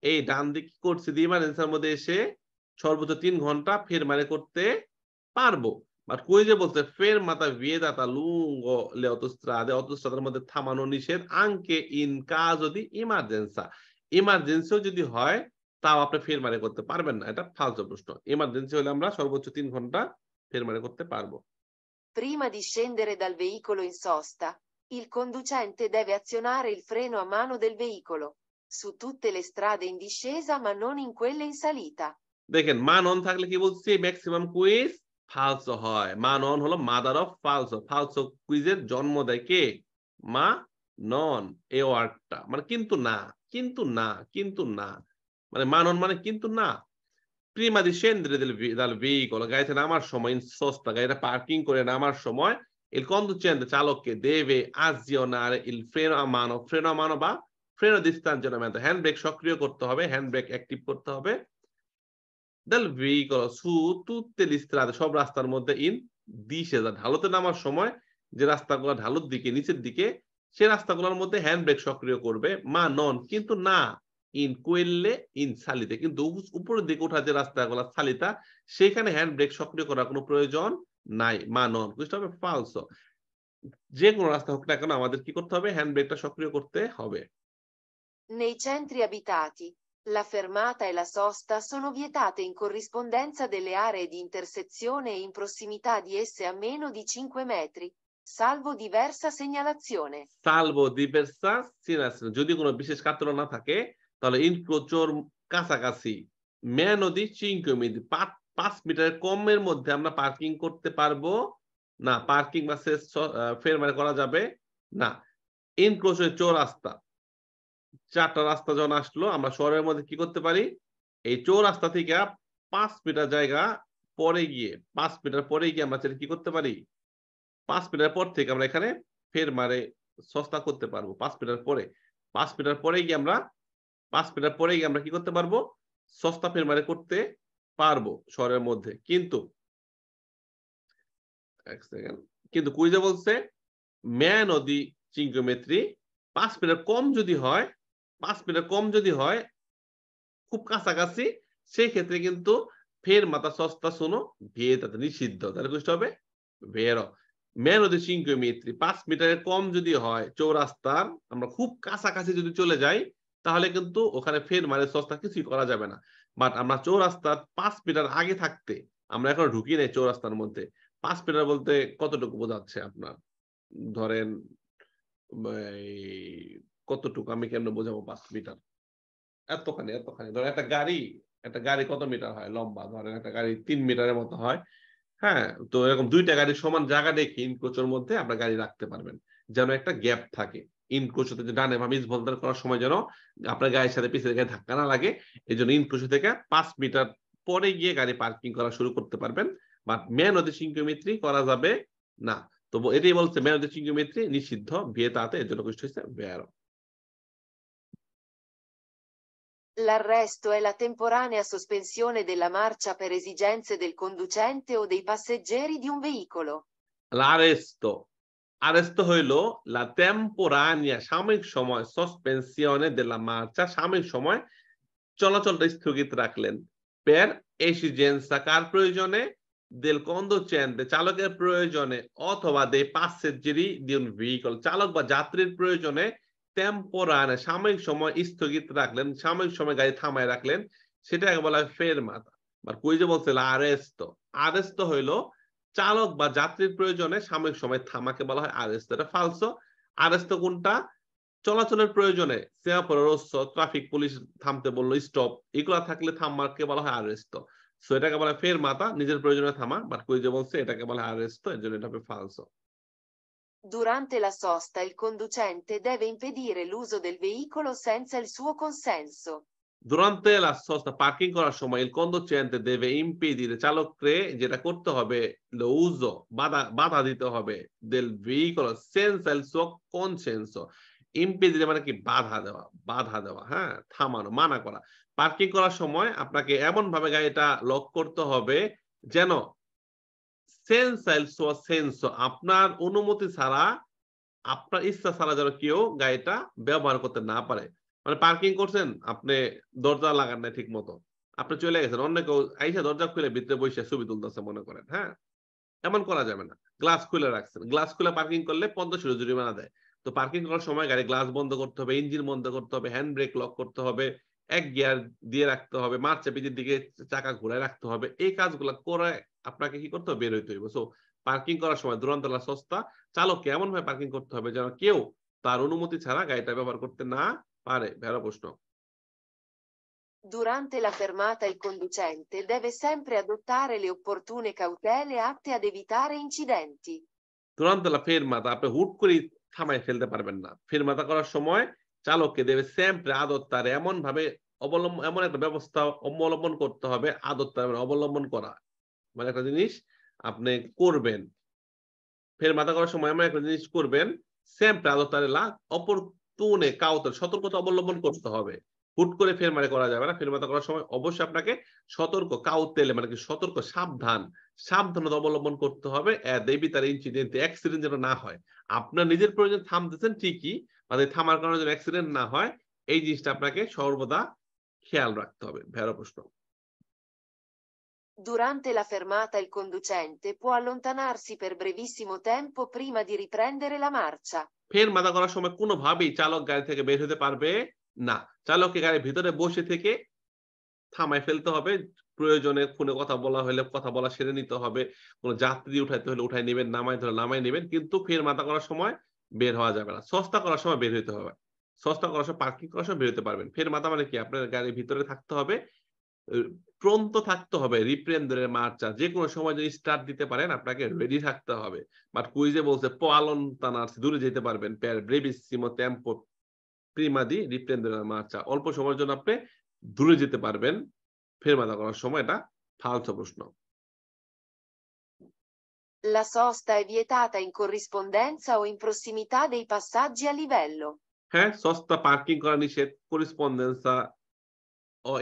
[SPEAKER 1] এই ডান দিক করছি ইমার্জেন্সির মধ্যে এসে সর্বোচ্চ তিন ঘন্টা ফের মানে করতে পারবো বাট কুইজে বলছে ফের মাতা ভিয়েদা দাতা লুঙ্গো লে দে অতস্ত্রাদের মধ্যে থামানো নিষেধ আঙ্কে ইন কাজ যদি ইমার্জেন্সা ইমার্জেন্সিও যদি হয় তাও আপনি ফের মানে করতে পারবেন না এটা ফালতু প্রশ্ন ইমার্জেন্সি হলে আমরা সর্বোচ্চ তিন ঘন্টা ফের মানে করতে পারবো
[SPEAKER 2] Prima di scendere dal veicolo in sosta, il conducente deve azionare il freno a mano del veicolo. Su tutte le strade in discesa ma non in quelle in salita.
[SPEAKER 1] দেখেন মান অন থাকলে কি বলছি ম্যাক্সিমাম কুইজ ফালসো হয় মান on হলো mother of ফালসো ফালসো কুইজের জন্ম দেয় কে মা নন এ ওয়ার্ডটা মানে কিন্তু না কিন্তু না কিন্তু না মানে মানন মানে কিন্তু না প্রিমা prima discendere dal ভেহিকল গাড়িতে নামার সময় in sosta গাড়িটা পার্কিং করে নামার সময় il conducente চালককে deve azionare ill ফ্রেন a ফ্রেন freno বা ফ্রেন দিস্তান ফ্রেনো মানে হ্যান্ড ব্রেক সক্রিয় করতে হবে হ্যান্ড ব্রেক অ্যাক্টিভ করতে হবে dal ভেহিকল সু tutte le strade সব রাস্তার মধ্যে ইন দিশে যা ঢালুতে নামার সময় যে রাস্তাগুলো ঢালুর দিকে নিচের দিকে সে রাস্তাগুলোর মধ্যে হ্যান্ড ব্রেক সক্রিয় করবে মা নন কিন্তু না ইন কুয়েললে ইন সালিতে কিন্তু উপরের দিকে ওঠা যে রাস্তাগুলো সালিতা সেখানে হ্যান্ড ব্রেক সক্রিয় করার কোনো প্রয়োজন নাই মা নন কুইজটা হবে ফালস যে কোনো রাস্তা হোক না কেন আমাদের কি করতে হবে হ্যান্ড ব্রেকটা সক্রিয় করতে হবে
[SPEAKER 2] Nei centri abitati, la fermata e la sosta sono vietate in corrispondenza delle aree di intersezione e in prossimità di esse a meno di 5 metri, salvo diversa segnalazione.
[SPEAKER 1] Salvo diversa segnalazione. যদি কোনো বিশেষ কারণ না che তাহলে ইনক্রোচর কাছাকাছি মে নদী চিঙ্কমিদি পাঁচ পাঁচ মিটার কমের মধ্যে আমরা পার্কিং করতে পারবো না পার্কিং বা শেষ ফের মানে করা যাবে না ইনক্রোচের চোর রাস্তা চারটা রাস্তা যখন আসলো আমরা শহরের মধ্যে কি করতে পারি এই চোর রাস্তা থেকে পাঁচ মিটার জায়গা পরে গিয়ে পাঁচ মিটার পরে গিয়ে আমরা সেটা কি করতে পারি পাঁচ মিটার পর থেকে আমরা এখানে ফের মারে সস্তা করতে পারবো পাঁচ মিটার পরে পাঁচ মিটার পরে গিয়ে আমরা পাঁচ মিটার পরেই আমরা কি করতে পারবো সস্তা নির্মাণে করতে পারবো শহরের মধ্যে কিন্তু এক সেকেন্ড কিন্তু কুইজে বলছে ম্যান অদি চিঙ্গোমেত্রি পাঁচ মিটার কম যদি হয় পাঁচ মিটার কম যদি হয় খুব কাছাকাছি সেই ক্ষেত্রে কিন্তু ফের মাথা সস্তা শোনো ভেয়ে তাতে নিষিদ্ধ তাহলে কুষ্ট হবে ভেয়ের ম্যান অদি চিঙ্গোমেত্রি পাঁচ মিটারের কম যদি হয় চৌরাস্তার আমরা খুব কাছাকাছি যদি চলে যাই তাহলে কিন্তু ওখানে ফের মানে সস্তা কিছুই করা যাবে না বাট আমরা চৌরাস্তার পাঁচ মিটার আগে থাকতে আমরা এখন ঢুকি নেই চৌরাস্তার মধ্যে পাঁচ মিটার বলতে কতটুকু বোঝাচ্ছে আপনার ধরেন কতটুকু আমি কেন বোঝাবো পাঁচ মিটার এতখানি এতখানি ধরেন একটা গাড়ি একটা গাড়ি কত মিটার হয় লম্বা ধরেন একটা গাড়ি তিন মিটারের মতো হয় হ্যাঁ তো এরকম দুইটা গাড়ি সমান জায়গা দেখি ইনকোচের মধ্যে আপনার গাড়ি রাখতে পারবেন যেন একটা গ্যাপ থাকে ইনক্রোচ হতে ডানে বা মিস করার সময় যেন আপনার গায়ের সাথে পিছের গায়ে ধাক্কা না লাগে এই জন্য ইনক্রোচ থেকে পাঁচ মিটার পরে গিয়ে গাড়ি পার্কিং করা শুরু করতে পারবেন বাট ম্যান অতি সিংহমিত্রী করা যাবে না তো এটাই বলছে নিষিদ্ধ বিয়ে তাতে এর জন্য কষ্ট হয়েছে বেয়ার
[SPEAKER 2] L'arresto è la temporanea sospensione della marcia per esigenze del conducente o dei passeggeri di un veicolo.
[SPEAKER 1] L'arresto আরেস্ত হইল লা টেম্পোরানিয়া সাময়িক সময় সাসপেনশনে দে লা মার্চা সাময়িক সময় চলাচলটা স্থগিত রাখলেন পের এসিজেন্সা কার প্রয়োজনে দেল কন্দো চেন দে চালকের প্রয়োজনে অথবা দে পাসেঞ্জেরি দিন ভেহিকল চালক বা যাত্রীর প্রয়োজনে টেম্পোরানে সাময়িক সময় স্থগিত রাখলেন সাময়িক সময় গাড়ি থামায় রাখলেন সেটাকে বলা হয় ফের মাতা বা যে বলছিল আরেস্ত আরেস্ত হইলো চালক বা যাত্রীর প্রয়োজনে সাময়িক সময় থামাকে বলা হয় আরেস্ত এটা ফালসো আরেস্ত কোনটা চলাচলের প্রয়োজনে সেনাপরস্য ট্রাফিক পুলিশ থামতে বললো স্টপ এগুলা থাকলে থামাকে বলা হয় আরেস্ত সো এটাকে বলা হয় ফের মাতা নিজের প্রয়োজনে থামা বাট কই যে বলছে এটাকে বলা হয় আরেস্ত এর জন্য এটা হবে ফালসো
[SPEAKER 2] Durante la sosta il conducente deve impedire l'uso del veicolo senza il suo consenso.
[SPEAKER 1] durante la sosta parking করার সময় il conducente deve impedire চালককে যেটা করতে হবে lo uso বাধা বাধা দিতে হবে del veicolo senza il suo consenso impedire মানে কি বাধা দেওয়া বাধা দেওয়া হ্যাঁ থামানো মানা করা পার্কিং করার সময় আপনাকে এমন ভাবে গাড়িটা লক করতে হবে যেন senza il suo senso আপনার অনুমতি ছাড়া আপনার ইচ্ছা ছাড়া যেন কেউ গাড়িটা ব্যবহার করতে না পারে মানে পার্কিং করছেন আপনি দরজা লাগান নাই ঠিক মতো আপনি চলে গেছেন অন্য কেউ আইসা দরজা খুলে ভিতরে বসে ছবি তুলতেছে মনে করেন হ্যাঁ এমন করা যাবে না গ্লাস খুলে রাখছেন গ্লাস খুলে পার্কিং করলে পঞ্চাশ জরিমানা দেয় তো পার্কিং করার সময় গাড়ি গ্লাস বন্ধ করতে হবে ইঞ্জিন বন্ধ করতে হবে হ্যান্ড ব্রেক লক করতে হবে এক গিয়ার দিয়ে রাখতে হবে মার চাপিজের দিকে চাকা ঘুরে রাখতে হবে এই কাজগুলো করে আপনাকে কি করতে হবে বের হইতে হইবো সো পার্কিং করার সময় দুরন্তলা সস্তা চালক কেমন ভাবে পার্কিং করতে হবে যেন কেউ তার অনুমতি ছাড়া গাড়িটা ব্যবহার করতে না Pare, bella posto.
[SPEAKER 2] Durante la fermata il conducente deve sempre adottare le opportune cautele atte ad evitare incidenti.
[SPEAKER 1] Durante la fermata per হুট করে থামায় ফেলতে পারবেন না। ফেরমাতা করার সময় চালককে deve sempre adottare amon, ভাবে অবলম্বন এমন একটা ব্যবস্থা অবলম্বন করতে হবে adottare অবলম্বন করা। মানে একটা জিনিস apne করবেন Fermata মাথা করার সময় এমন একটা জিনিস করবেন sempre adottare la তুনে কাউতে সতর্কতা অবলম্বন করতে হবে হুট করে ফেরমারে করা যাবে না ফেরমাতা মানে করার সময় অবশ্যই আপনাকে সতর্ক কাউতেলে মানে কি সতর্ক সাবধান সাবধানতা অবলম্বন করতে হবে দেবী তার ইনসিডেন্ট অ্যাক্সিডেন্ট যেন না হয় আপনার নিজের প্রয়োজন থামতেছেন ঠিকই মানে থামার কারণে যেন অ্যাক্সিডেন্ট না হয় এই জিনিসটা আপনাকে সর্বদা খেয়াল রাখতে হবে ভেরো প্রশ্ন
[SPEAKER 2] Durante la fermata il conducente può allontanarsi per brevissimo tempo prima di riprendere la marcia.
[SPEAKER 1] ফের করার সময় চালক গাড়ি থেকে বের হতে পারবে না চালককে গাড়ির ভিতরে বসে থেকে থামায় ফেলতে হবে প্রয়োজনে ফোনে কথা বলা হলে কথা বলা সেরে নিতে হবে কোনো যাত্রী উঠাইতে হলে উঠাই নেবেন নামাই ধরে নামাই নেবেন কিন্তু ফের মাথা করার সময় বের হওয়া যাবে না সস্তা করার সময় বের হতে হবে সস্তা করার সময় পার্কিং করার সময় বের হতে পারবেন ফের মাথা মানে কি আপনার গাড়ির ভিতরে থাকতে হবে প্রন্ত থাকতে হবে রিপ্রেন্দ্রের মার্চা যে কোনো সময় যদি স্টার্ট দিতে পারেন আপনাকে রেডি থাকতে হবে বাট কুইজে বলছে পালন তানার দূরে যেতে পারবেন প্যার ব্রেবিস সিমো ট্যাম্পো প্রিমাদি রিপ্রেন্দ্রের মার্চা অল্প সময়ের জন্য আপনি দূরে যেতে পারবেন ফের ফেরমাদা করার সময় এটা ফালতু প্রশ্ন
[SPEAKER 2] La sosta è vietata in corrispondenza o in prossimità dei passaggi a livello.
[SPEAKER 1] হ্যাঁ সস্তা পার্কিং করা নিষেধ করিসপন্ডেন্সা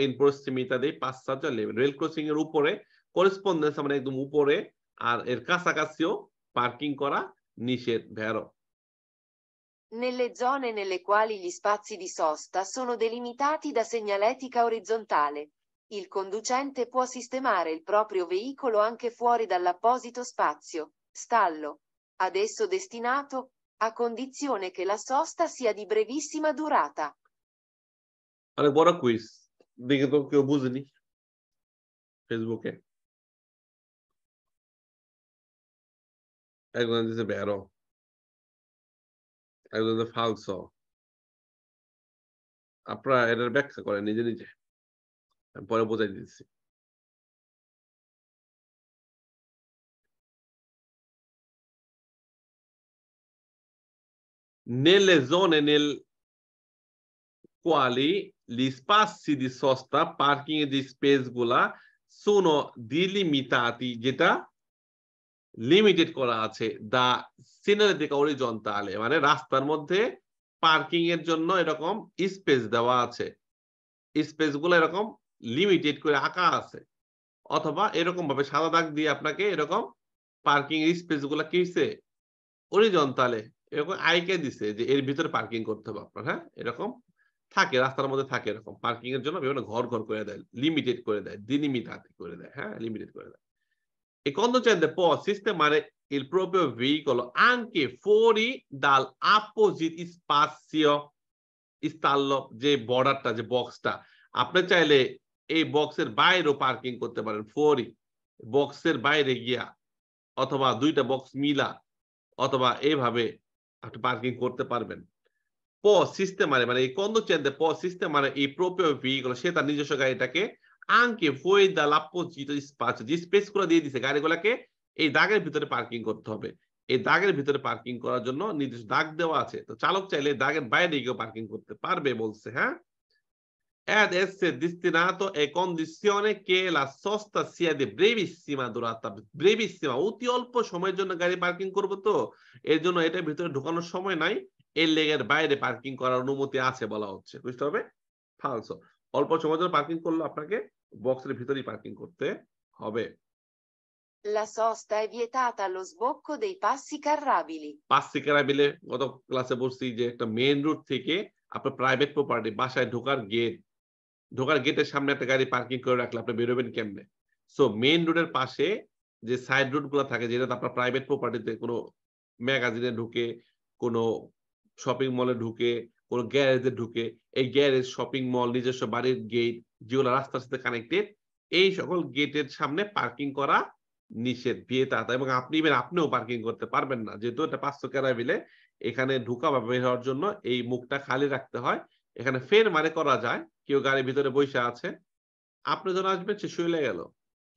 [SPEAKER 1] in পরিস্থিতিটাতে পাঁচ হাজার লেভেল রেল ক্রসিং এর উপরে করেসপন্ডেন্স মানে একদম উপরে আর এর কাছাকাছিও পার্কিং করা নিষেধ vero
[SPEAKER 2] Nelle zone nelle quali gli spazi di sosta sono delimitati da segnaletica orizzontale, il conducente può sistemare il proprio veicolo anche fuori dall'apposito spazio, stallo, ad esso destinato, a condizione che la sosta sia di brevissima durata.
[SPEAKER 1] Allora, বড় quiz দেখে
[SPEAKER 2] তো কেউ বুঝেনি ফেসবুকে একজন দিছে বেরো একজন দিছে ফালস আপনারা এটার ব্যাখ্যা করেন নিজে নিজে পরে বোঝাই দিচ্ছি nelle zone nel quali gli spazi di sosta,
[SPEAKER 1] parking di space গুলা sono delimitati যেটা লিমিটেড করা আছে দা সিনারি দিকে মানে রাস্তার মধ্যে পার্কিং এর জন্য এরকম স্পেস দেওয়া আছে স্পেস গুলো এরকম লিমিটেড করে আঁকা আছে অথবা এরকম ভাবে সাদা দাগ দিয়ে আপনাকে এরকম পার্কিং স্পেস গুলা কিছে অরিজন্তালে এরকম আইকে দিছে যে এর ভিতরে পার্কিং করতে হবে আপনার হ্যাঁ এরকম থাকে রাস্তার মধ্যে থাকে এরকম পার্কিং এর জন্য বিভিন্ন ঘর ঘর করে দেয় লিমিটেড করে দেয় দিলিমিটাতে করে দেয় হ্যাঁ লিমিটেড করে দেয় E quando c'è de può sistemare il proprio veicolo আংকে ফোরি দাল apposito spazio stallo যে বর্ডারটা যে বক্সটা আপনি চাইলে এই বক্সের বাইরেও পার্কিং করতে পারেন ফোরি বক্সের বাইরে গিয়া অথবা দুইটা বক্স মিলা অথবা এইভাবে আপনি পার্কিং করতে পারবেন সিস্টেম সিস্টেমারে মানে এই কন্দুক চেয়ে পো সিস্টেমারে এই প্রোপিও ভেহিকল সে তার নিজস্ব গাড়িটাকে আঙ্কে ফই দা লাপো স্পেস করে দিয়ে দিছে গাড়িগুলোকে এই দাগের ভিতরে পার্কিং করতে হবে এই দাগের ভিতরে পার্কিং করার জন্য নির্দিষ্ট দাগ দেওয়া আছে তো চালক চাইলে দাগের বাইরে গিয়ে পার্কিং করতে পারবে বলছে হ্যাঁ এড এসসে দিস্তিনাতো এ কন্ডিশনে কে লা সস্তা সিয়া দি ব্রেভিসিমা দুরাতা ব্রেভিসিমা অতি অল্প সময়ের জন্য গাড়ি পার্কিং করব তো এর জন্য এটা ভিতরে ঢোকানোর সময় নাই এর লেগের বাইরে পার্কিং করার অনুমতি আছে বলা হচ্ছে বুঝতে হবে ফালস অল্প সময় ধরে পার্কিং করলে আপনাকে বক্সের ভিতরেই পার্কিং করতে হবে
[SPEAKER 2] La sosta è vietata allo sbocco dei passi carrabili.
[SPEAKER 1] Passi carrabile গত ক্লাসে বলছি যে একটা মেইন রুট থেকে আপনার প্রাইভেট প্রপার্টি বাসায় ঢোকার গেট ঢোকার গেটের সামনে একটা গাড়ি পার্কিং করে রাখলে আপনি বেরোবেন কেমনে সো মেইন রোডের পাশে যে সাইড রুট গুলো থাকে যেটা আপনার প্রাইভেট প্রপার্টিতে কোনো ম্যাগাজিনে ঢুকে কোনো শপিং মলে ঢুকে কোনো গ্যারেজে ঢুকে এই গ্যারেজ শপিং মল নিজস্ব বাড়ির গেট যেগুলো রাস্তার সাথে কানেক্টেড এই সকল গেটের সামনে পার্কিং করা নিষেধ বিয়েতা এবং আপনি এবার আপনিও পার্কিং করতে পারবেন না যেহেতু এটা পাঁচশো ক্যারাবিলে এখানে ঢুকা বা বের হওয়ার জন্য এই মুখটা খালি রাখতে হয় এখানে ফের মানে করা যায় কেউ গাড়ির ভিতরে বসে আছে আপনি যখন আসবেন সে শুয়ে গেল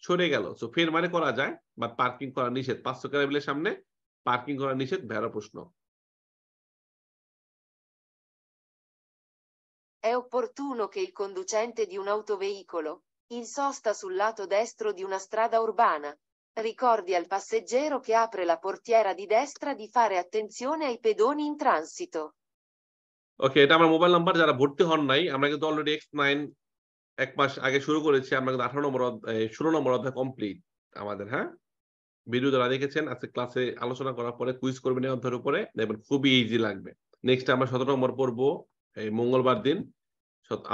[SPEAKER 1] সরে গেল তো ফের মানে করা যায় বা পার্কিং করা নিষেধ পাঁচশো ক্যারাবিলের সামনে পার্কিং করা নিষেধ ভেড়া প্রশ্ন
[SPEAKER 2] è opportuno che il conducente di un autoveicolo, in sosta sul lato destro di una strada urbana, ricordi al passeggero che apre la portiera di destra di fare attenzione ai pedoni in transito
[SPEAKER 1] ওকে এটা আমার mobile number যারা ভর্তি হন নাই আমরা কিন্তু already x nine এক মাস আগে শুরু করেছি আমরা কিন্তু আঠারো নম্বর ষোলো নম্বর অধ্যায় কমপ্লিট আমাদের হ্যাঁ ভিডিও যারা দেখেছেন আজকে ক্লাসে আলোচনা করার পরে কুইজ করবেন এই অধ্যায়ের উপরে দেখবেন খুবই ইজি লাগবে নেক্সট আমরা সতেরো নম্বর পড়বো এই মঙ্গলবার দিন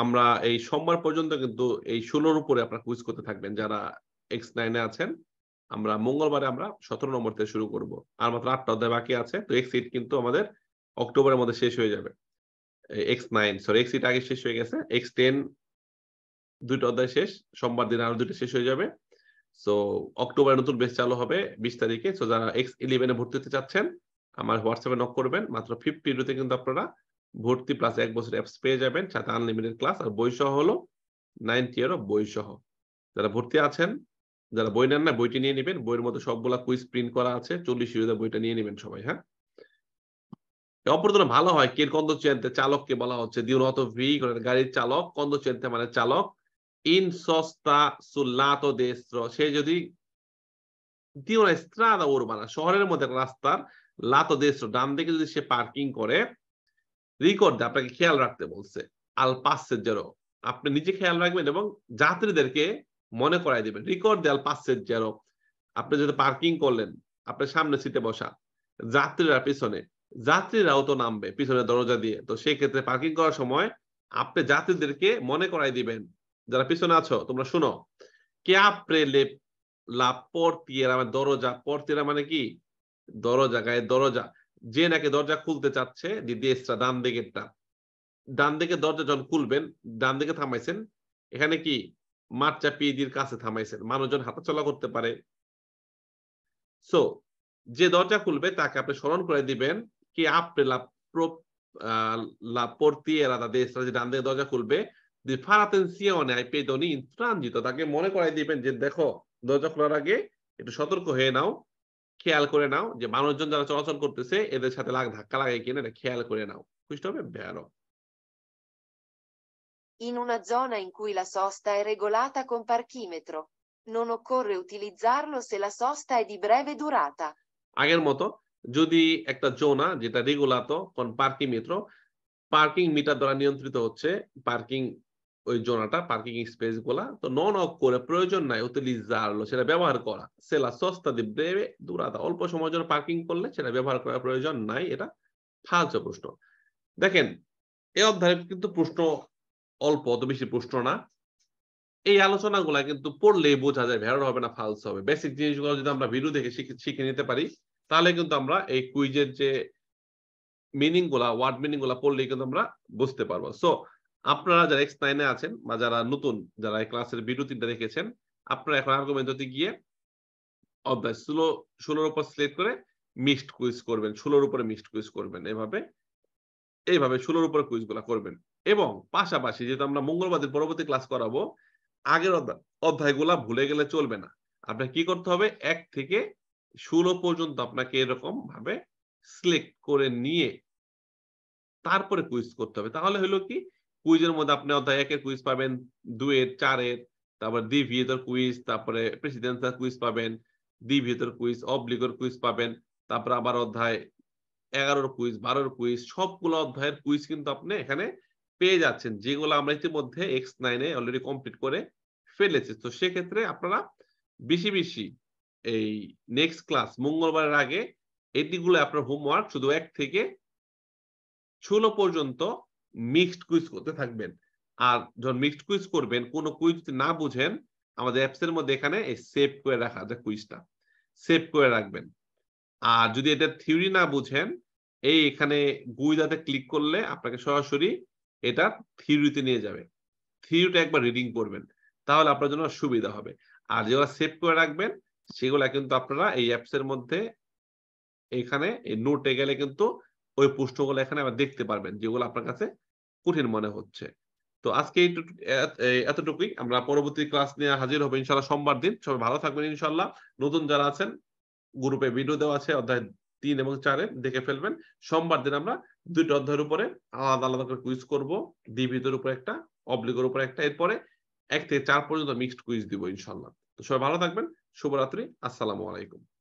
[SPEAKER 1] আমরা এই সোমবার পর্যন্ত কিন্তু এই ষোলোর উপরে আপনারা কুইজ করতে থাকবেন যারা এক্স নাইনে আছেন আমরা মঙ্গলবারে আমরা সতেরো নম্বর থেকে শুরু করব আর মাত্র আটটা অধ্যায় বাকি আছে তো এক্স সিট কিন্তু আমাদের অক্টোবরের মধ্যে শেষ হয়ে যাবে এক্স নাইন সরি এক্স সিট আগে শেষ হয়ে গেছে এক্স টেন দুইটা অধ্যায় শেষ সোমবার দিন আরো দুইটা শেষ হয়ে যাবে সো অক্টোবরে নতুন বেশ চালু হবে বিশ তারিখে সো যারা এক্স ইলেভেনে ভর্তি হতে চাচ্ছেন আমার হোয়াটসঅ্যাপে নক করবেন মাত্র ফিফটি রুতে কিন্তু আপনারা ভর্তি প্লাস এক বছর অ্যাপস পেয়ে যাবেন সাথে আনলিমিটেড ক্লাস আর বই সহ হলো নাইনটি ইয়ার অফ বই সহ যারা ভর্তি আছেন যারা বই নেন না বইটি নিয়ে নেবেন বইয়ের মতো সবগুলা কুইজ প্রিন্ট করা আছে চল্লিশ ইউজা বইটা নিয়ে নেবেন সবাই হ্যাঁ অপরতনে ভালো হয় কের কন্দ চেনতে চালককে বলা হচ্ছে দিউনত ভিগরের গাড়ির চালক কন্দ চেনতে মানে চালক ইন সস্তা সুল্লাত দেশ্র সে যদি দিওনা স্ত্রাদা ওর মানে, শহরের মধ্যে রাস্তার লাত দেশ্র ডান দিকে যদি সে পার্কিং করে রিকর্ড আপনাকে খেয়াল রাখতে বলছে আল পাসের জেরো আপনি নিজে খেয়াল রাখবেন এবং যাত্রীদেরকে মনে করাই দেবেন রিকর্ড দেয়াল পাসের জেরো আপনি যদি পার্কিং করলেন আপনার সামনে সিটে বসা যাত্রীরা পিছনে যাত্রীরাও তো নামবে পিছনে দরজা দিয়ে তো সেই ক্ষেত্রে পার্কিং করার সময় আপনি যাত্রীদেরকে মনে করাই দিবেন যারা পিছনে আছো তোমরা শুনো কে আপরে লেপ লা পর তিয়ারা মানে দরজা পর তিয়ারা মানে কি দরজা গায়ে দরজা যে নাকি দরজা খুলতে চাচ্ছে যে দেশটা ডান দিকেরটা ডান দিকে দরজা যখন খুলবেন ডান দিকে থামাইছেন এখানে কি মাত্রা পিএডির কাছে থামাইছেন মানুষজন হাঁটাচলা করতে পারে সো যে দরজা খুলবে তাকে আপনি স্মরণ করে দিবেন কি আপনি যে ডান দিকে দরজা খুলবে তাকে মনে করাই দিবেন যে দেখো দরজা খোলার আগে একটু সতর্ক হয়ে নাও খেয়াল করে নাও যে মানুষজন যারা চলাচল করতেছে এদের সাথে লাগ ধাক্কা লাগে কিনা এটা খেয়াল করে নাও questo è vero
[SPEAKER 2] in una zona in cui la sosta è regolata con parchimetro non occorre utilizzarlo se la sosta è di breve durata
[SPEAKER 1] আগের মতো যদি একটা জোনা যেটা রেগুলাত কোন পার্কিং মেট্রো পার্কিং মিটার দ্বারা নিয়ন্ত্রিত হচ্ছে পার্কিং ওই জোনাটা পার্কিং স্পেস গুলা তো নন অফ করে প্রয়োজন নাই ওতে লিজারলো সেটা ব্যবহার করা সেলা সস্তা দেবে দুরাদা অল্প সময়ের জন্য পার্কিং করলে সেটা ব্যবহার করার প্রয়োজন নাই এটা ফালতু প্রশ্ন দেখেন এই অধ্যায়ে কিন্তু প্রশ্ন অল্প অত বেশি প্রশ্ন না এই আলোচনাগুলা কিন্তু পড়লে বোঝা যায় ভেরোর হবে না ফালস হবে বেসিক জিনিসগুলো যদি আমরা ভিডিও দেখে শিখে নিতে পারি তাহলে কিন্তু আমরা এই কুইজের যে মিনিংগুলা ওয়ার্ড মিনিংগুলা পড়লে পড়লেই কিন্তু আমরা বুঝতে পারবো সো আপনারা যারা এক্স নাইনে আছেন বা যারা নতুন যারা ক্লাসের বিরতিটা রেখেছেন আপনারা এখন আর্গুমেন্ট হতে গিয়ে অভ্যাস ষোলো ষোলোর উপর সিলেক্ট করে মিক্সড কুইজ করবেন ষোলোর উপরে মিক্সড কুইজ করবেন এভাবে এইভাবে ষোলোর উপরে কুইজগুলো করবেন এবং পাশাপাশি যেহেতু আমরা মঙ্গলবাদের পরবর্তী ক্লাস করাবো আগের অধ্যায়গুলা ভুলে গেলে চলবে না আপনার কি করতে হবে এক থেকে ষোলো পর্যন্ত আপনাকে এরকম ভাবে সিলেক্ট করে নিয়ে তারপরে কুইজ করতে হবে তাহলে হলো কি কুইজের মধ্যে আপনি অধ্যায় একের কুইজ পাবেন দুয়ের চারের তারপর দি ভিয়েতর কুইজ তারপরে প্রেসিডেন্সিয়াল কুইজ পাবেন দি ভিয়েতর কুইজ অবলিগর কুইজ পাবেন তারপর আবার অধ্যায় এগারোর কুইজ বারোর কুইজ সবগুলো অধ্যায়ের কুইজ কিন্তু আপনি এখানে পেয়ে যাচ্ছেন যেগুলো আমরা ইতিমধ্যে এক্স নাইনে অলরেডি কমপ্লিট করে ফেলেছি তো সেক্ষেত্রে আপনারা বেশি বেশি এই নেক্সট ক্লাস মঙ্গলবারের আগে এটিগুলো আপনার হোমওয়ার্ক শুধু এক থেকে ষোলো পর্যন্ত মিক্সড কুইজ করতে থাকবেন আর যখন মিক্সড কুইজ করবেন কোনো কুইজ যদি না বুঝেন আমাদের অ্যাপসের মধ্যে এখানে এই সেভ করে রাখা যে কুইজটা সেভ করে রাখবেন আর যদি এটা থিওরি না বুঝেন এই এখানে গুইদাতে ক্লিক করলে আপনাকে সরাসরি এটা থিওরিতে নিয়ে যাবে থিওরিটা একবার রিডিং করবেন তাহলে আপনার জন্য সুবিধা হবে আর যেগুলো সেভ করে রাখবেন সেগুলা কিন্তু আপনারা এই অ্যাপসের মধ্যে এখানে এই নোটে গেলে কিন্তু ওই পোস্টগুলো এখানে আবার দেখতে পারবেন যেগুলো আপনার কাছে কঠিন মনে হচ্ছে তো আজকে এতটুকুই আমরা পরবর্তী ক্লাস নিয়ে হাজির হবো ইনশাল্লাহ সোমবার দিন সবাই ভালো থাকবেন ইনশাল্লাহ নতুন যারা আছেন গ্রুপে ভিডিও দেওয়া আছে অধ্যায় তিন এবং চারে দেখে ফেলবেন সোমবার দিন আমরা দুইটা অধ্যায়ের উপরে আলাদা আলাদা করে কুইজ করব দ্বিবিধের উপর একটা অবলিগের উপর একটা এরপরে এক
[SPEAKER 2] থেকে চার পর্যন্ত মিক্সড কুইজ দিব ইনশাল্লাহ তো সবাই ভালো থাকবেন শুভরাত্রি আসসালামু আলাইকুম